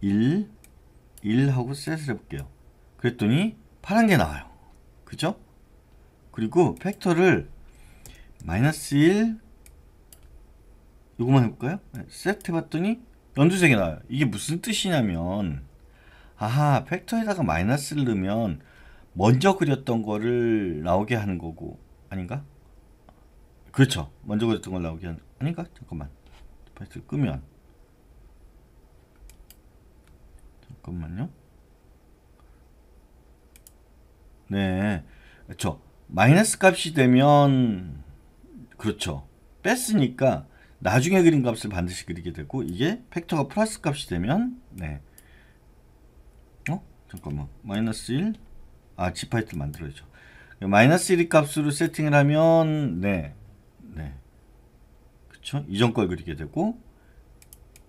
1 1하고 셋을 해볼게요. 그랬더니 파란 게 나와요. 그죠? 그리고 팩터를 마이너스 1 이거만 해볼까요? 세트 네, 해봤더니 연두색이 나와요. 이게 무슨 뜻이냐면 아하 팩터에다가 마이너스를 넣으면 먼저 그렸던 거를 나오게 하는 거고 아닌가? 그렇죠. 먼저 그렸던 걸 나오게 하는 아닌가? 잠깐만 팩트를 끄면 잠깐만요. 네. 그렇죠. 마이너스 값이 되면 그렇죠. 뺐으니까 나중에 그린 값을 반드시 그리게 되고 이게 팩터가 플러스 값이 되면 네. 어? 잠깐만. 마이너스 1? 아, 지파이트 만들어야죠. 마이너스 1 값으로 세팅을 하면 네. 네. 그쵸? 그렇죠? 이전 걸 그리게 되고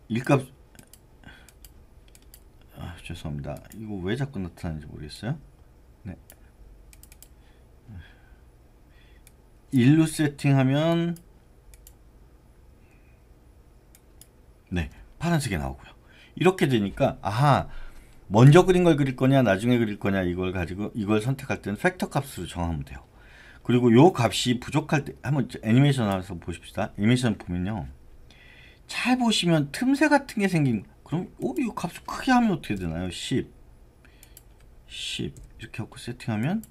1값 아, 죄송합니다. 이거 왜 자꾸 나타나는지 모르겠어요. 일로 세팅하면 네 파란색이 나오고요 이렇게 되니까 아하 먼저 그린 걸 그릴 거냐 나중에 그릴 거냐 이걸 가지고 이걸 선택할 때는 팩터 값으로 정하면 돼요 그리고 요 값이 부족할 때 한번 애니메이션 하면서 보십시다 애니메이션 보면요 잘 보시면 틈새 같은 게 생긴 그럼 오 어, 이거 값을 크게 하면 어떻게 되나요 10 10 이렇게 하고 세팅하면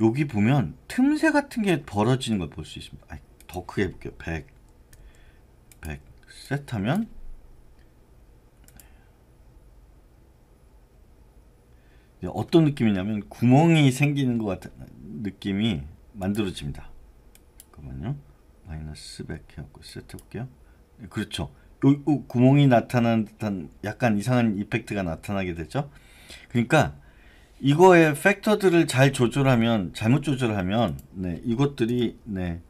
여기 보면 틈새 같은 게 벌어지는 걸 볼 수 있습니다. 아니, 더 크게 해볼게요. 100, 100 셋하면 어떤 느낌이냐면 구멍이 생기는 것 같은 느낌이 만들어집니다. 잠깐만요. 마이너스 100 해갖고 세트 해볼게요. 네, 그렇죠. 요, 구멍이 나타나 듯한 약간 이상한 이펙트가 나타나게 되죠. 그러니까 이거의 팩터들을 잘 조절하면 잘못 조절하면 네, 이것들이 네,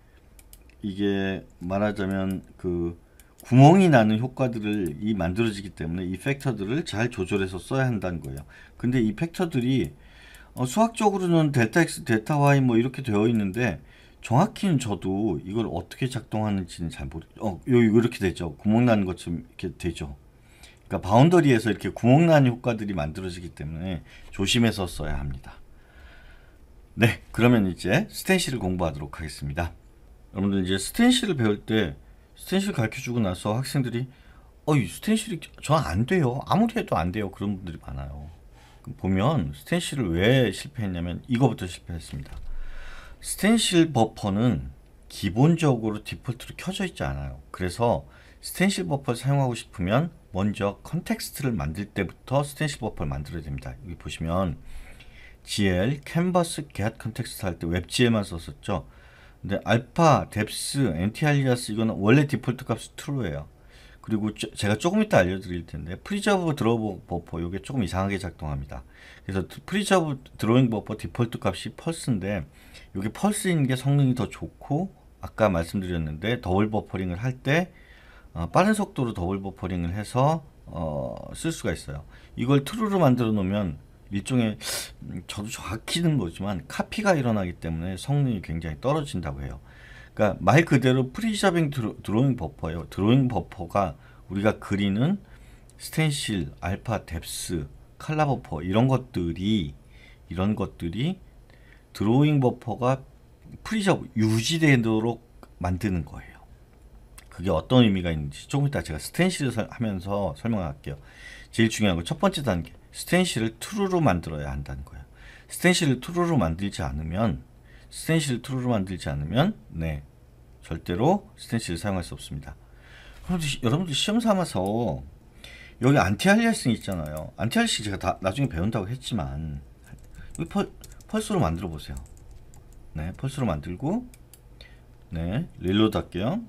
이게 말하자면 그 구멍이 나는 효과들을 이 만들어지기 때문에 이 팩터들을 잘 조절해서 써야 한다는 거예요. 근데 이 팩터들이 어, 수학적으로는 델타 x, 델타 y 뭐 이렇게 되어 있는데 정확히는 저도 이걸 어떻게 작동하는지는 잘 모르. 어, 요 이렇게 되죠. 구멍 나는 것처럼 이렇게 되죠. 그러니까 바운더리에서 이렇게 구멍난 효과들이 만들어지기 때문에 조심해서 써야 합니다. 네, 그러면 이제 스탠시를 공부하도록 하겠습니다. 여러분들 이제 스탠시를 배울 때 스탠실 가르쳐주고 나서 학생들이 어이 스탠실이 저 안 돼요. 아무리 해도 안 돼요. 그런 분들이 많아요. 보면 스탠실을 왜 실패했냐면 이거부터 실패했습니다. 스탠실 버퍼는 기본적으로 디폴트로 켜져 있지 않아요. 그래서 스탠실 버퍼를 사용하고 싶으면 먼저 컨텍스트를 만들 때부터 스탠시 버퍼를 만들어야 됩니다. 여기 보시면 GL 캔버스 get 컨텍스트 할 때 웹GL만 썼었죠. 근데 알파, 뎁스, 엔티알리아스 이거는 원래 디폴트 값이 true예요. 그리고 저, 제가 조금 이따 알려드릴 텐데 프리저브 드로우 버퍼 이게 조금 이상하게 작동합니다. 그래서 프리저브 드로잉 버퍼 디폴트 값이 펄스인데 이게 펄스인 게 성능이 더 좋고 아까 말씀드렸는데 더블 버퍼링을 할때 어, 빠른 속도로 더블 버퍼링을 해서 어, 쓸 수가 있어요. 이걸 트루로 만들어 놓으면 일종의 음, 저도 정확히는 모르지만 카피가 일어나기 때문에 성능이 굉장히 떨어진다고 해요. 그러니까 말 그대로 프리샵빙 드로, 드로잉 버퍼예요. 드로잉 버퍼가 우리가 그리는 스텐실, 알파, 뎁스, 칼라 버퍼 이런 것들이 이런 것들이 드로잉 버퍼가 프리샵 유지되도록 만드는 거예요. 그게 어떤 의미가 있는지 조금 이따 제가 스텐실을 하면서 설명할게요. 제일 중요한 건 첫 번째 단계. 스텐실을 t r 로 만들어야 한다는 거예요. 스텐실을 t r 로 만들지 않으면 스텐실을 t r 로 만들지 않으면 네 절대로 스텐실을 사용할 수 없습니다. 여러분들, 여러분들 시험 삼아서 여기 안티알리아싱 있잖아요. 안티알리아싱 제가 다 나중에 배운다고 했지만 여 펄, 펄스로 만들어 보세요. 네, 펄스로 만들고 네, 릴로드 할게요.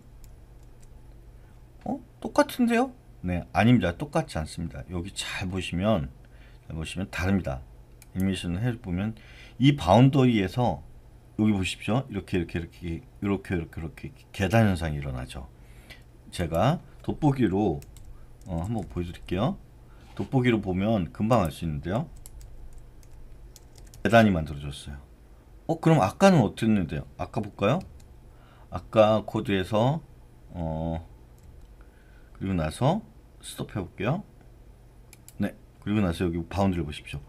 똑같은데요? 네, 아닙니다. 똑같지 않습니다. 여기 잘 보시면 잘 보시면 다릅니다. 애니메이션을 해보면 이 바운더리에서 여기 보십시오. 이렇게 이렇게 이렇게 이렇게 이렇게 이렇게 계단 현상이 일어나죠. 제가 돋보기로 어, 한번 보여드릴게요. 돋보기로 보면 금방 알 수 있는데요. 계단이 만들어졌어요. 어 그럼 아까는 어땠는데요? 아까 볼까요? 아까 코드에서 어 그리고 나서 스톱 해볼게요. 네. 그리고 나서 여기 바운드를 보십시오.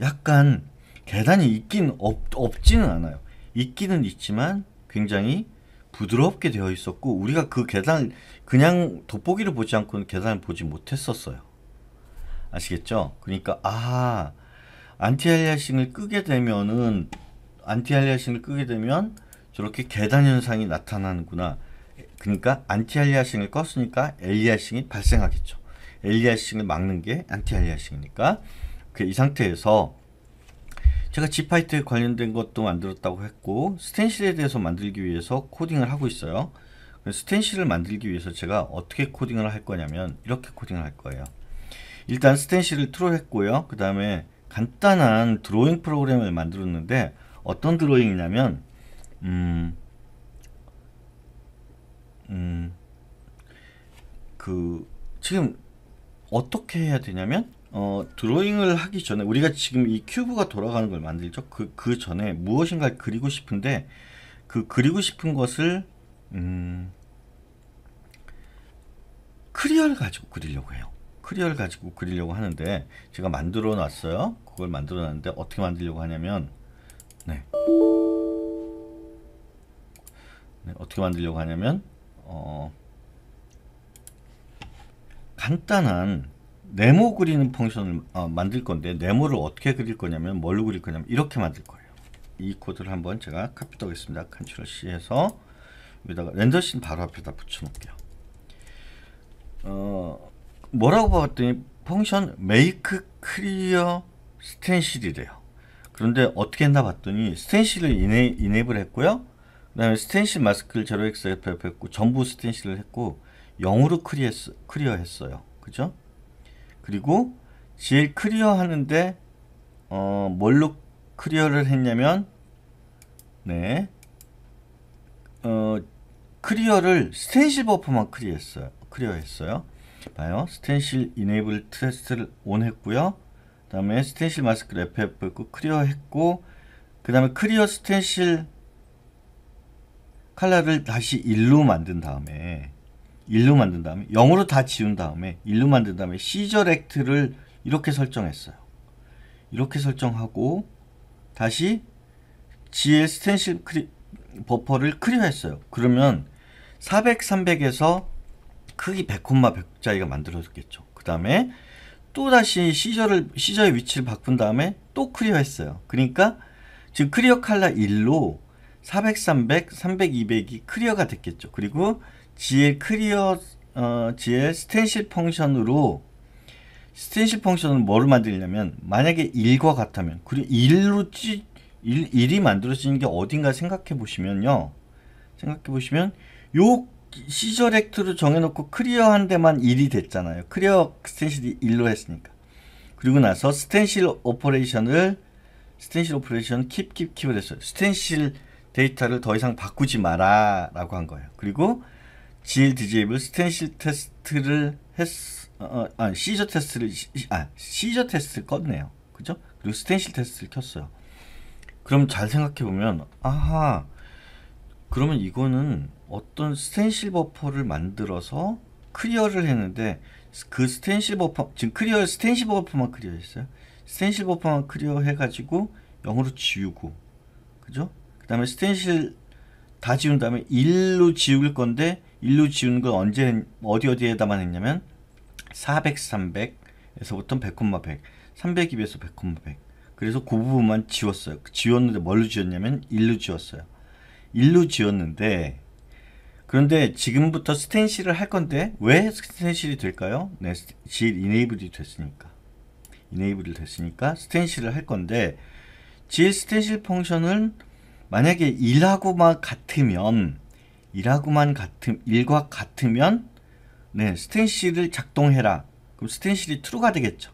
약간 계단이 있긴 없, 없지는 않아요. 있기는 있지만 굉장히 부드럽게 되어 있었고 우리가 그 계단 그냥 돋보기를 보지 않고는 계단을 보지 못했었어요. 아시겠죠? 그러니까 아 안티알리아싱을 끄게 되면은 안티알리아싱을 끄게 되면 저렇게 계단 현상이 나타나는구나. 그러니까 안티알리아싱을 껐으니까 엘리아싱이 발생하겠죠. 엘리아싱을 막는 게 안티알리아싱이니까 이 상태에서 제가 지파이트에 관련된 것도 만들었다고 했고 스텐실에 대해서 만들기 위해서 코딩을 하고 있어요. 스텐실을 만들기 위해서 제가 어떻게 코딩을 할 거냐면 이렇게 코딩을 할 거예요. 일단 스텐실을 트롤했고요. 그 다음에 간단한 드로잉 프로그램을 만들었는데 어떤 드로잉이냐면 음, 그 지금 어떻게 해야 되냐면 어, 드로잉을 하기 전에 우리가 지금 이 큐브가 돌아가는 걸 만들죠. 그, 그 전에 무엇인가 그리고 싶은데 그 그리고 싶은 것을 음, 크리얼 가지고 그리려고 해요. 크리얼 가지고 그리려고 하는데 제가 만들어 놨어요. 그걸 만들어 놨는데 어떻게 만들려고 하냐면 네. 네 어떻게 만들려고 하냐면 어, 간단한 네모 그리는 펑션을 어, 만들 건데 네모를 어떻게 그릴 거냐면 뭘로 그릴 거냐면 이렇게 만들 거예요. 이 코드를 한번 제가 카피 떠겠습니다. 컨트롤 C 해서 여기다가 렌더 씬 바로 앞에다 붙여놓을게요. 어, 뭐라고 봤더니 펑션 make clear stencil이래요. 그런데 어떻게 했나 봤더니 스텐실을 인해, 인앱을 했고요. 그 다음에 스텐실 마스크를 제로 엑 F 했고 전부 스텐실을 했고 0으로 클리어 했어요. 그죠? 그리고 GL 클리어 하는데 어, 뭘로 크리어를 했냐면 네. 어, 클리어를 스텐실 버퍼만 클리어 했어요. 클리어 했어요. 봐요. 스텐실 이네이블 테스트를 온 했고요. 그다음에 스텐실 마스크 FF 했고 클리어 했고 그다음에 클리어 스텐실 칼라를 다시 1로 만든 다음에 일로 만든 다음에 0으로 다 지운 다음에 일로 만든 다음에 시저렉트를 이렇게 설정했어요. 이렇게 설정하고 다시 GL 스텐실 크리, 버퍼를 크리어했어요. 그러면 400, 300에서 크기 100콤마 100짜리가 만들어졌겠죠. 그 다음에 또 다시 시저를 시저의 위치를 바꾼 다음에 또 크리어했어요. 그러니까 지금 크리어 칼라 1로 400, 300, 300, 200이 크리어가 됐겠죠. 그리고 G의 클리어 어, G의 스텐실 펑션으로 스텐실 펑션은 뭐를 만들려면 만약에 1과 같다면 그리고 1로 찌 1, 1이 만들어지는 게 어딘가 생각해 보시면요. 생각해 보시면 요 시저렉트로 정해놓고 클리어 한대만 1이 됐잖아요. 클리어 스텐실이 1로 했으니까. 그리고 나서 스텐실 오퍼레이션을 스텐실 오퍼레이션 킵킵킵을 했어요. 스텐실 데이터를 더 이상 바꾸지 마라 라고 한 거예요. 그리고 GLDJ블 스텐실 테스트를 했, 어, 어, 아, 시저 테스트를, 아, 시저 테스트를 껐네요. 그죠? 그리고 스텐실 테스트를 켰어요. 그럼 잘 생각해보면, 아하, 그러면 이거는 어떤 스텐실 버퍼를 만들어서 크리어를 했는데, 그 스텐실 버퍼, 지금 크리어, 스텐실 버퍼만 크리어 했어요. 스텐실 버퍼만 크리어 해가지고, 영으로 지우고, 그죠? 그 다음에 스텐실 다 지운 다음에 1로 지울 건데, 일로 지우는 건 언제 어디 어디에다만 했냐면 400, 300에서부터 100, 100, 300입에서 100, 100. 그래서 그 부분만 지웠어요. 지웠는데 뭘로 지웠냐면 일로 지웠어요. 일로 지웠는데 그런데 지금부터 스텐실을 할 건데 왜 스텐실이 될까요? 네, 질 이네이블이 됐으니까. 이네이블이 됐으니까 스텐실을 할 건데 질 스텐실 펑션은 만약에 1하고만 같으면 일하고만 같은 일과 같으면 네 스탠실을 작동해라. 그럼 스탠실이 트 r 가 되겠죠.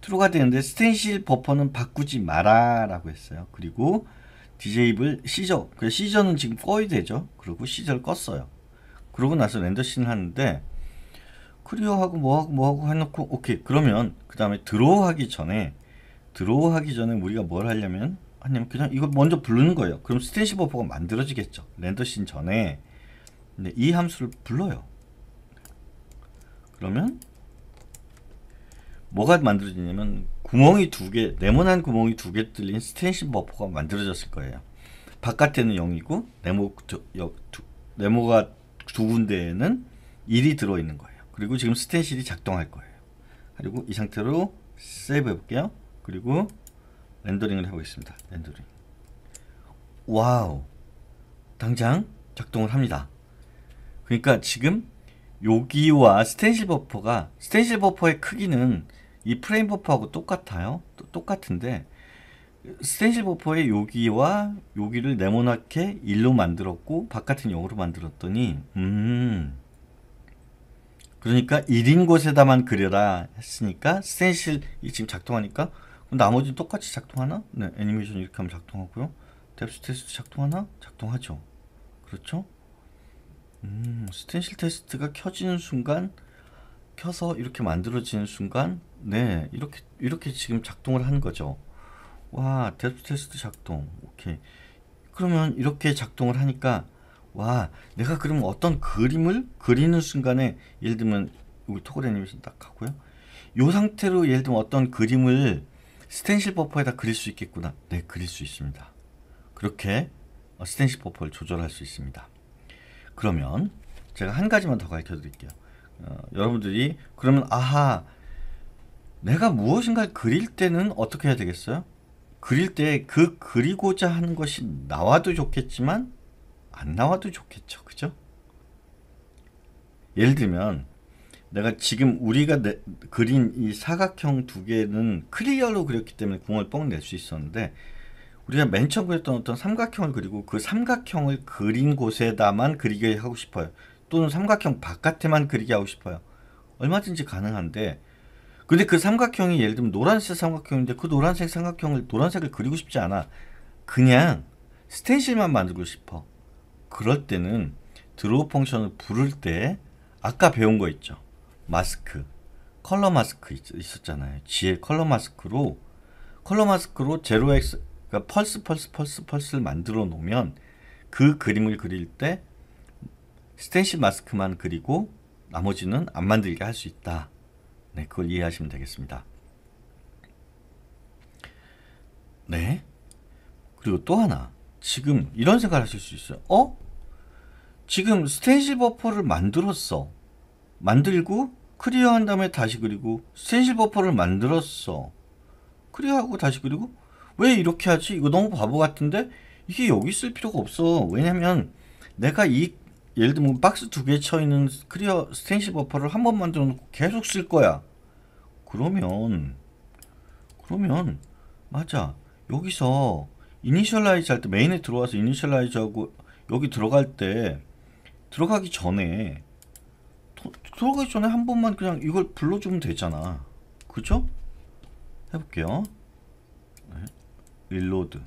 트 r 가 되는데 스탠실 버퍼는 바꾸지 마라라고 했어요. 그리고 디제이블 시저 그 시저는 지금 꺼야 되죠. 그리고 시저를 껐어요. 그러고 나서 렌더 씬을 하는데 클리어하고 뭐하고 뭐하고 해놓고 오케이 그러면 그 다음에 드로우 하기 전에 드로우 하기 전에 우리가 뭘 하려면 아니면 그냥 이거 먼저 부르는 거예요. 그럼 스테이시 버퍼가 만들어지겠죠. 렌더신 전에 근데 이 함수를 불러요. 그러면 뭐가 만들어지냐면 구멍이 두 개, 네모난 구멍이 두 개 뚫린 스테이시 버퍼가 만들어졌을 거예요. 바깥에는 0이고 네모, 두, 네모가 두 군데에는 1이 들어있는 거예요. 그리고 지금 스텐실이 작동할 거예요. 그리고 이 상태로 세이브 해볼게요. 그리고 렌더링을 하고 있습니다. 렌더링. 와우. 당장 작동을 합니다. 그러니까 지금 여기와 스텐실 버퍼가 스텐실 버퍼의 크기는 이 프레임 버퍼하고 똑같아요. 똑같은데 스텐실 버퍼의 여기와 여기를 네모나게 1로 만들었고 바깥은 0으로 만들었더니 음 그러니까 1인 곳에다만 그려라 했으니까 스텐실이 지금 작동하니까 나머지는 똑같이 작동하나? 네, 애니메이션 이렇게 하면 작동하고요. 뎁스 테스트 작동하나? 작동하죠. 그렇죠? 음, 스텐실 테스트가 켜지는 순간 켜서 이렇게 만들어지는 순간 네, 이렇게 이렇게 지금 작동을 하는 거죠. 와, 뎁스 테스트 작동. 오케이. 그러면 이렇게 작동을 하니까 와, 내가 그러 어떤 그림을 그리는 순간에 예를 들면 여기 토글 애니메이션 딱 하고요. 이 상태로 예를 들면 어떤 그림을 스텐실 버퍼에다 그릴 수 있겠구나. 네, 그릴 수 있습니다. 그렇게 어, 스텐실 버퍼를 조절할 수 있습니다. 그러면 제가 한 가지만 더 가르쳐 드릴게요. 어, 여러분들이 그러면 아하 내가 무엇인가 그릴 때는 어떻게 해야 되겠어요? 그릴 때 그 그리고자 하는 것이 나와도 좋겠지만 안 나와도 좋겠죠. 그죠? 예를 들면 내가 지금 우리가 내, 그린 이 사각형 두 개는 클리어로 그렸기 때문에 공을 뻥 낼 수 있었는데 우리가 맨 처음 그렸던 어떤 삼각형을 그리고 그 삼각형을 그린 곳에다만 그리게 하고 싶어요. 또는 삼각형 바깥에만 그리게 하고 싶어요. 얼마든지 가능한데 근데 그 삼각형이 예를 들면 노란색 삼각형인데 그 노란색 삼각형을 노란색을 그리고 싶지 않아. 그냥 스텐실만 만들고 싶어. 그럴 때는 드로우 펑션을 부를 때 아까 배운 거 있죠. 마스크 컬러 마스크 있, 었잖아요 지혜 컬러 마스크로 컬러 마스크로 제로 x 그러니까 펄스 펄스 펄스 펄스를 만들어 놓으면 그 그림을 그릴 때 스텐시 마스크만 그리고 나머지는 안 만들게 할 수 있다. 네, 그걸 이해하시면 되겠습니다. 네. 그리고 또 하나. 지금 이런 생각을 하실 수 있어요. 어? 지금 스텐시 버퍼를 만들었어. 만들고 크리어한 다음에 다시 그리고 스텐실 버퍼를 만들었어. 크리어하고 다시 그리고 왜 이렇게 하지? 이거 너무 바보 같은데 이게 여기 쓸 필요가 없어. 왜냐면 내가 이 예를 들면 박스 두 개 쳐 있는 크리어 스텐실 버퍼를 한 번 만들어 놓고 계속 쓸 거야. 그러면 그러면 맞아. 여기서 이니셜라이즈 할 때 메인에 들어와서 이니셜라이즈하고 여기 들어갈 때 들어가기 전에 들어가기 전에 한 번만 그냥 이걸 불러주면 되잖아 그쵸 해볼게요 네. 릴로드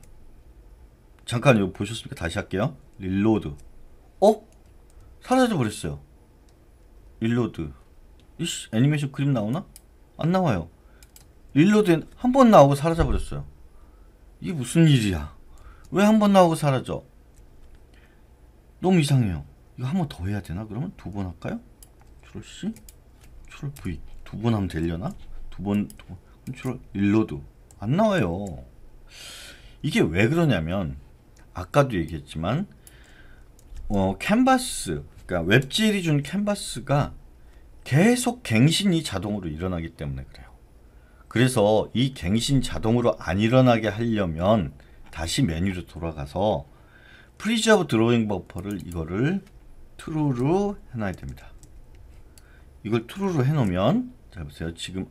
잠깐 이거 보셨습니까? 다시 할게요 릴로드 어? 사라져 버렸어요 릴로드 이씨 애니메이션 그림 나오나? 안 나와요 릴로드 한 번 나오고 사라져 버렸어요 이게 무슨 일이야 왜 한 번 나오고 사라져 너무 이상해요 이거 한 번 더 해야 되나 그러면 두 번 할까요? 컨트롤 C, 컨트롤 V 두 번 하면 되려나? 두 번, 두번 컨트롤 일로드 안 나와요. 이게 왜 그러냐면 아까도 얘기했지만 어, 캔버스, 그러니까 웹질이 준 캔버스가 계속 갱신이 자동으로 일어나기 때문에 그래요. 그래서 이 갱신 자동으로 안 일어나게 하려면 다시 메뉴로 돌아가서 프리저브 드로잉 버퍼를 이거를 t r 로 해놔야 됩니다. 이걸 트루로 해놓으면 잘 보세요. 지금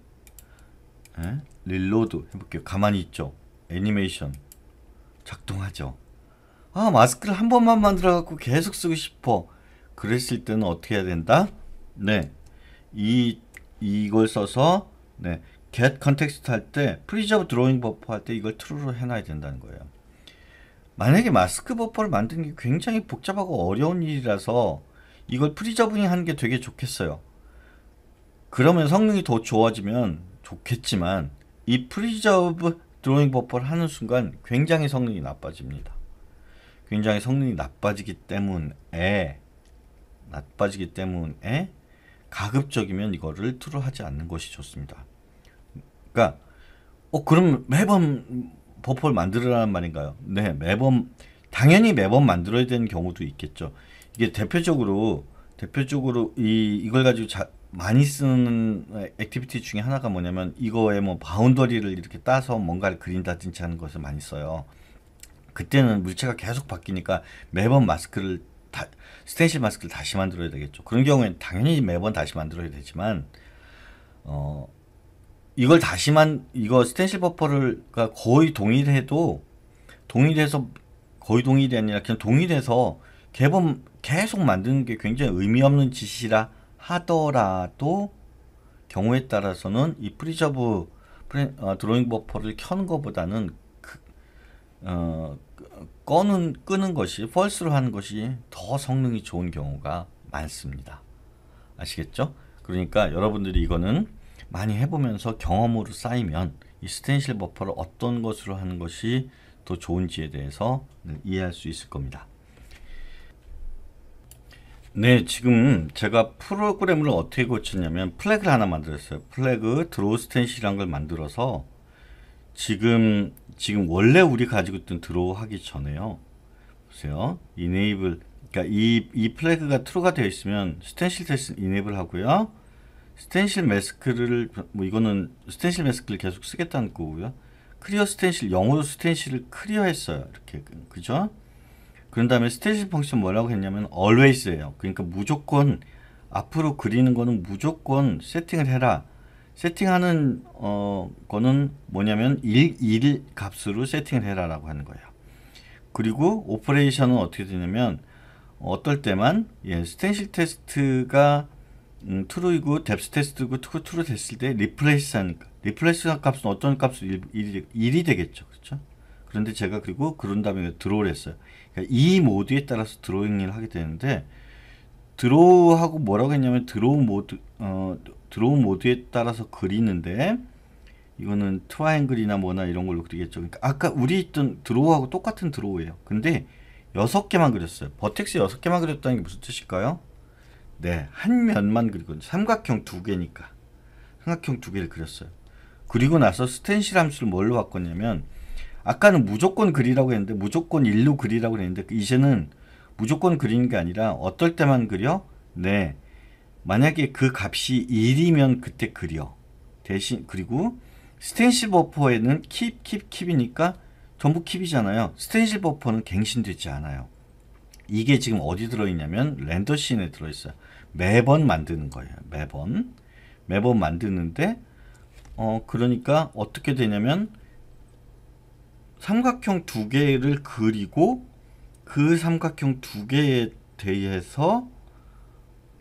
에? 예, 릴로드 해볼게요. 가만히 있죠. 애니메이션 작동하죠. 아 마스크를 한 번만 만들어갖고 계속 쓰고 싶어. 그랬을 때는 어떻게 해야 된다? 네, 이 이걸 써서 네 get 컨텍스트 할때 preserve drawing buffer 할 때 이걸 true로 해놔야 된다는 거예요. 만약에 마스크 버퍼를 만드는 게 굉장히 복잡하고 어려운 일이라서 이걸 프리저빙 하는 게 되게 좋겠어요. 그러면 성능이 더 좋아지면 좋겠지만 이 프리저브 드로잉 버퍼를 하는 순간 굉장히 성능이 나빠집니다. 굉장히 성능이 나빠지기 때문에 나빠지기 때문에 가급적이면 이거를 트루하지 않는 것이 좋습니다. 그러니까 어 그럼 매번 버퍼를 만들으라는 말인가요? 네, 매번 당연히 매번 만들어야 되는 경우도 있겠죠. 이게 대표적으로 대표적으로 이 이걸 가지고 자, 많이 쓰는 액티비티 중에 하나가 뭐냐면 이거에 뭐 바운더리를 이렇게 따서 뭔가를 그린다든지 하는 것을 많이 써요. 그때는 물체가 계속 바뀌니까 매번 마스크를 다, 스텐실 마스크를 다시 만들어야 되겠죠. 그런 경우에는 당연히 매번 다시 만들어야 되지만 어 이걸 다시만 이거 스텐실 버퍼를가 거의 동일해도 동일해서 거의 동일이 아니라 그냥 동일해서 개번 계속 만드는 게 굉장히 의미 없는 짓이라 하더라도 경우에 따라서는 이 프리저브 프레, 어, 드로잉 버퍼를 켜는 것보다는 그, 어, 그, 꺼는 끄는 것이 펄스로 하는 것이 더 성능이 좋은 경우가 많습니다. 아시겠죠? 그러니까 여러분들이 이거는 많이 해보면서 경험으로 쌓이면 이 스텐실 버퍼를 어떤 것으로 하는 것이 더 좋은지에 대해서 이해할 수 있을 겁니다. 네, 지금 제가 프로그램을 어떻게 고쳤냐면 플래그를 하나 만들었어요. 플래그 드로우 스탠시라는 걸 만들어서 지금 지금 원래 우리 가지고 있던 드로우 하기 전에요. 보세요. 이네이블 그러니까 이, 이 플래그가 t r 가 되어 있으면 스탠실 테스트 이네이블 하고요. 스탠실 매스크를 뭐 이거는 스탠실 매스크를 계속 쓰겠다는 거고요. 크리어 스탠실 영어로 스탠실을 크리어 했어요. 이렇게 그죠? 그런 다음에 스테이지 펑션 뭐라고 했냐면 always예요. 그러니까 무조건 앞으로 그리는 거는 무조건 세팅을 해라. 세팅하는 어, 거는 뭐냐면 1, 1 값으로 세팅을 해라라고 하는 거예요. 그리고 오퍼레이션은 어떻게 되냐면 어떨 때만 예, 스텐실 테스트가 음, t r 이고 뎁스 테스트고 true, 됐을 때 리플레이스 하니까 리플레이스 값은 어떤 값으로 1, 이 되겠죠. 그렇죠? 그런데 제가 그리고 그런 다음에 드로 했어요. 이 모드에 따라서 드로잉을 하게 되는데 드로우하고 뭐라고 했냐면 드로우 모드 어, 드로우 모드에 따라서 그리는데 이거는 트와앵글이나 뭐나 이런 걸로 그리겠죠. 그러니까 아까 우리 있던 드로우하고 똑같은 드로우예요. 근데 여섯 개만 그렸어요. 버텍스 여섯 개만 그렸다는 게 무슨 뜻일까요? 네, 한 면만 그리고 삼각형 두 개니까 삼각형 두 개를 그렸어요. 그리고 나서 스텐실 함수를 뭘로 바꿨냐면 아까는 무조건 그리라고 했는데 무조건 일로 그리라고 했는데 이제는 무조건 그리는 게 아니라 어떨 때만 그려? 네. 만약에 그 값이 1이면 그때 그려. 대신 그리고 스텐실 버퍼에는 킵, 킵, 킵이니까 전부 킵이잖아요. 스텐실 버퍼는 갱신되지 않아요. 이게 지금 어디 들어있냐면 렌더 씬에 들어있어요. 매번 만드는 거예요. 매번. 매번 만드는데 어 그러니까 어떻게 되냐면 삼각형 두 개를 그리고 그 삼각형 두 개에 대해서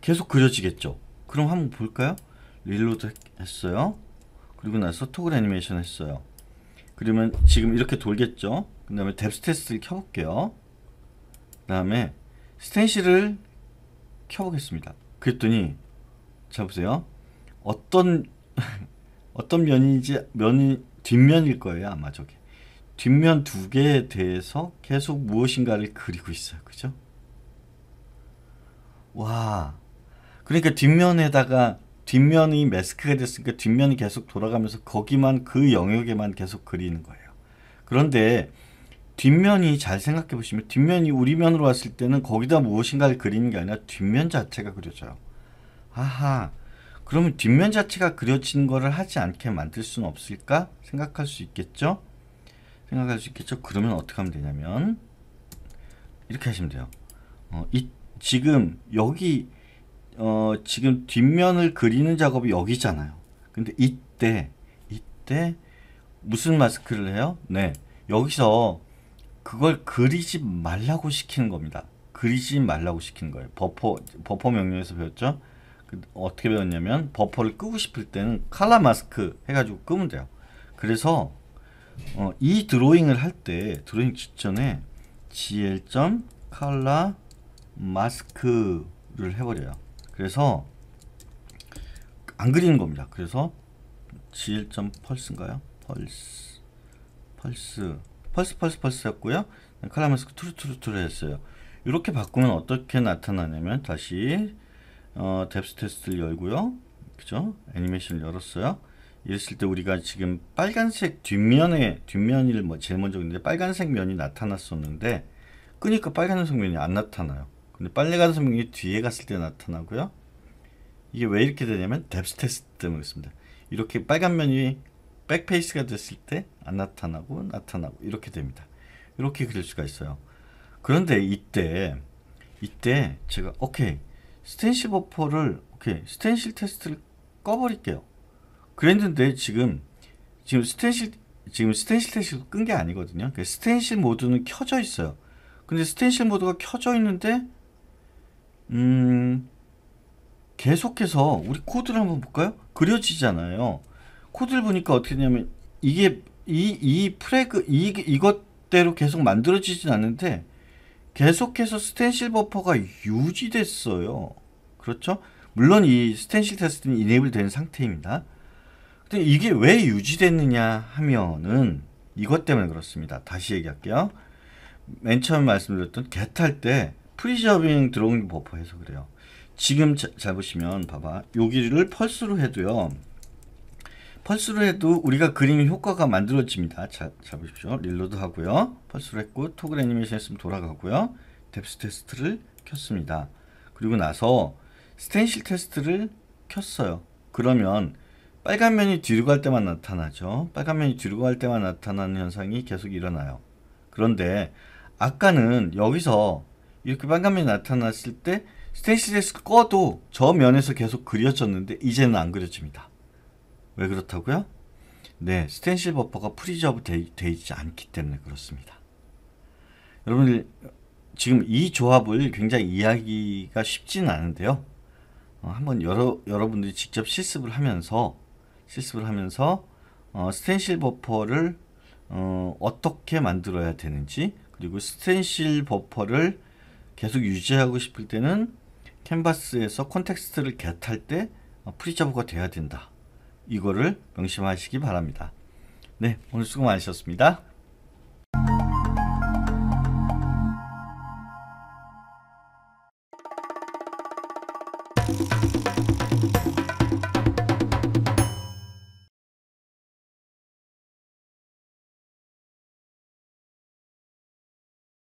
계속 그려지겠죠. 그럼 한번 볼까요? 릴로드 했어요. 그리고 나서 토글 애니메이션 했어요. 그러면 지금 이렇게 돌겠죠. 그 다음에 뎁스 테스트를 켜볼게요. 그 다음에 스텐실을 켜보겠습니다. 그랬더니 자 보세요. 어떤 [laughs] 어떤 면인지 면 뒷면일 거예요 아마 저게. 뒷면 두 개에 대해서 계속 무엇인가를 그리고 있어요. 그죠? 와. 그러니까 뒷면에다가 뒷면이 매스크가 됐으니까 뒷면이 계속 돌아가면서 거기만 그 영역에만 계속 그리는 거예요. 그런데 뒷면이 잘 생각해 보시면 뒷면이 우리 면으로 왔을 때는 거기다 무엇인가를 그리는 게 아니라 뒷면 자체가 그려져요. 아하. 그러면 뒷면 자체가 그려진 거를 하지 않게 만들 수는 없을까 생각할 수 있겠죠? 생각할 수 있겠죠? 그러면 어떻게 하면 되냐면 이렇게 하시면 돼요. 어, 이, 지금 여기 어, 지금 뒷면을 그리는 작업이 여기잖아요. 근데 이때 이때 무슨 마스크를 해요? 네. 여기서 그걸 그리지 말라고 시키는 겁니다. 그리지 말라고 시키는 거예요. 버퍼 버퍼 명령에서 배웠죠? 그 어떻게 배웠냐면 버퍼를 끄고 싶을 때는 칼라 마스크 해가지고 끄면 돼요. 그래서 어, 이 드로잉을 할 때 드로잉 직전에 gl color mask를 해버려요. 그래서 안 그리는 겁니다. 그래서 gl pulse인가요? 펄스 펄스 펄스 펄스 펄스였고요. color mask 투르투르투르 했어요. 이렇게 바꾸면 어떻게 나타나냐면 다시 어, 뎁스 테스트를 열고요. 그죠? 애니메이션을 열었어요. 이랬을 때 우리가 지금 빨간색 뒷면에 뒷면을 뭐 제일 먼저 근데 빨간색 면이 나타났었는데 끄니까 빨간색 면이 안 나타나요. 근데 빨간색 면이 뒤에 갔을 때 나타나고요. 이게 왜 이렇게 되냐면 뎁스 테스트 때문에 그습니다 이렇게 빨간 면이 백페이스가 됐을 때 안 나타나고 나타나고 이렇게 됩니다. 이렇게 그릴 수가 있어요. 그런데 이때 이때 제가 오케이 스텐시 버퍼를 오케이 스텐실 테스트를 꺼버릴게요. 그랬는데 지금 지금 스텐실 지금 스텐실 테실 끈게 아니거든요. 그러니까 스텐실 모드는 켜져 있어요. 근데 스텐실 모드가 켜져 있는데 음 계속해서 우리 코드를 한번 볼까요? 그려지잖아요. 코드를 보니까 어떻게 되냐면 이게 이 이 프레그 이 이것대로 계속 만들어지진 않는데 계속해서 스텐실 버퍼가 유지됐어요. 그렇죠? 물론 이 스텐실 테스트는 이네이블 된 상태입니다. 근데 이게 왜 유지됐느냐 하면은 이것 때문에 그렇습니다. 다시 얘기할게요. 맨 처음 말씀드렸던 개탈 때 프리저빙 드로잉 버퍼 해서 그래요. 지금 자, 잘 보시면 봐봐. 여기를 펄스로 해도요. 펄스로 해도 우리가 그림 효과가 만들어집니다. 자, 잘 보십시오. 릴로드 하고요. 펄스로 했고 토글 애니메이션 했으면 돌아가고요. 뎁스 테스트를 켰습니다. 그리고 나서 스텐실 테스트를 켰어요. 그러면 빨간 면이 뒤로 갈 때만 나타나죠. 빨간 면이 뒤로 갈 때만 나타나는 현상이 계속 일어나요. 그런데 아까는 여기서 이렇게 빨간 면이 나타났을 때 스테인리스를 이 꺼도 저 면에서 계속 그려졌는데 이제는 안 그려집니다. 왜 그렇다고요? 네, 스텐실 버퍼가 프리저브 되, 어 있지 않기 때문에 그렇습니다. 여러분들 지금 이 조합을 굉장히 이야기가 쉽지는 않은데요. 어, 한번 여러, 여러분들이 직접 실습을 하면서 실습을 하면서 어, 스텐실 버퍼를 어, 어떻게 만들어야 되는지 그리고 스텐실 버퍼를 계속 유지하고 싶을 때는 캔버스에서 콘텍스트를 겟할 때 어, 프리저브가 돼야 된다. 이거를 명심하시기 바랍니다. 네, 오늘 수고 많으셨습니다.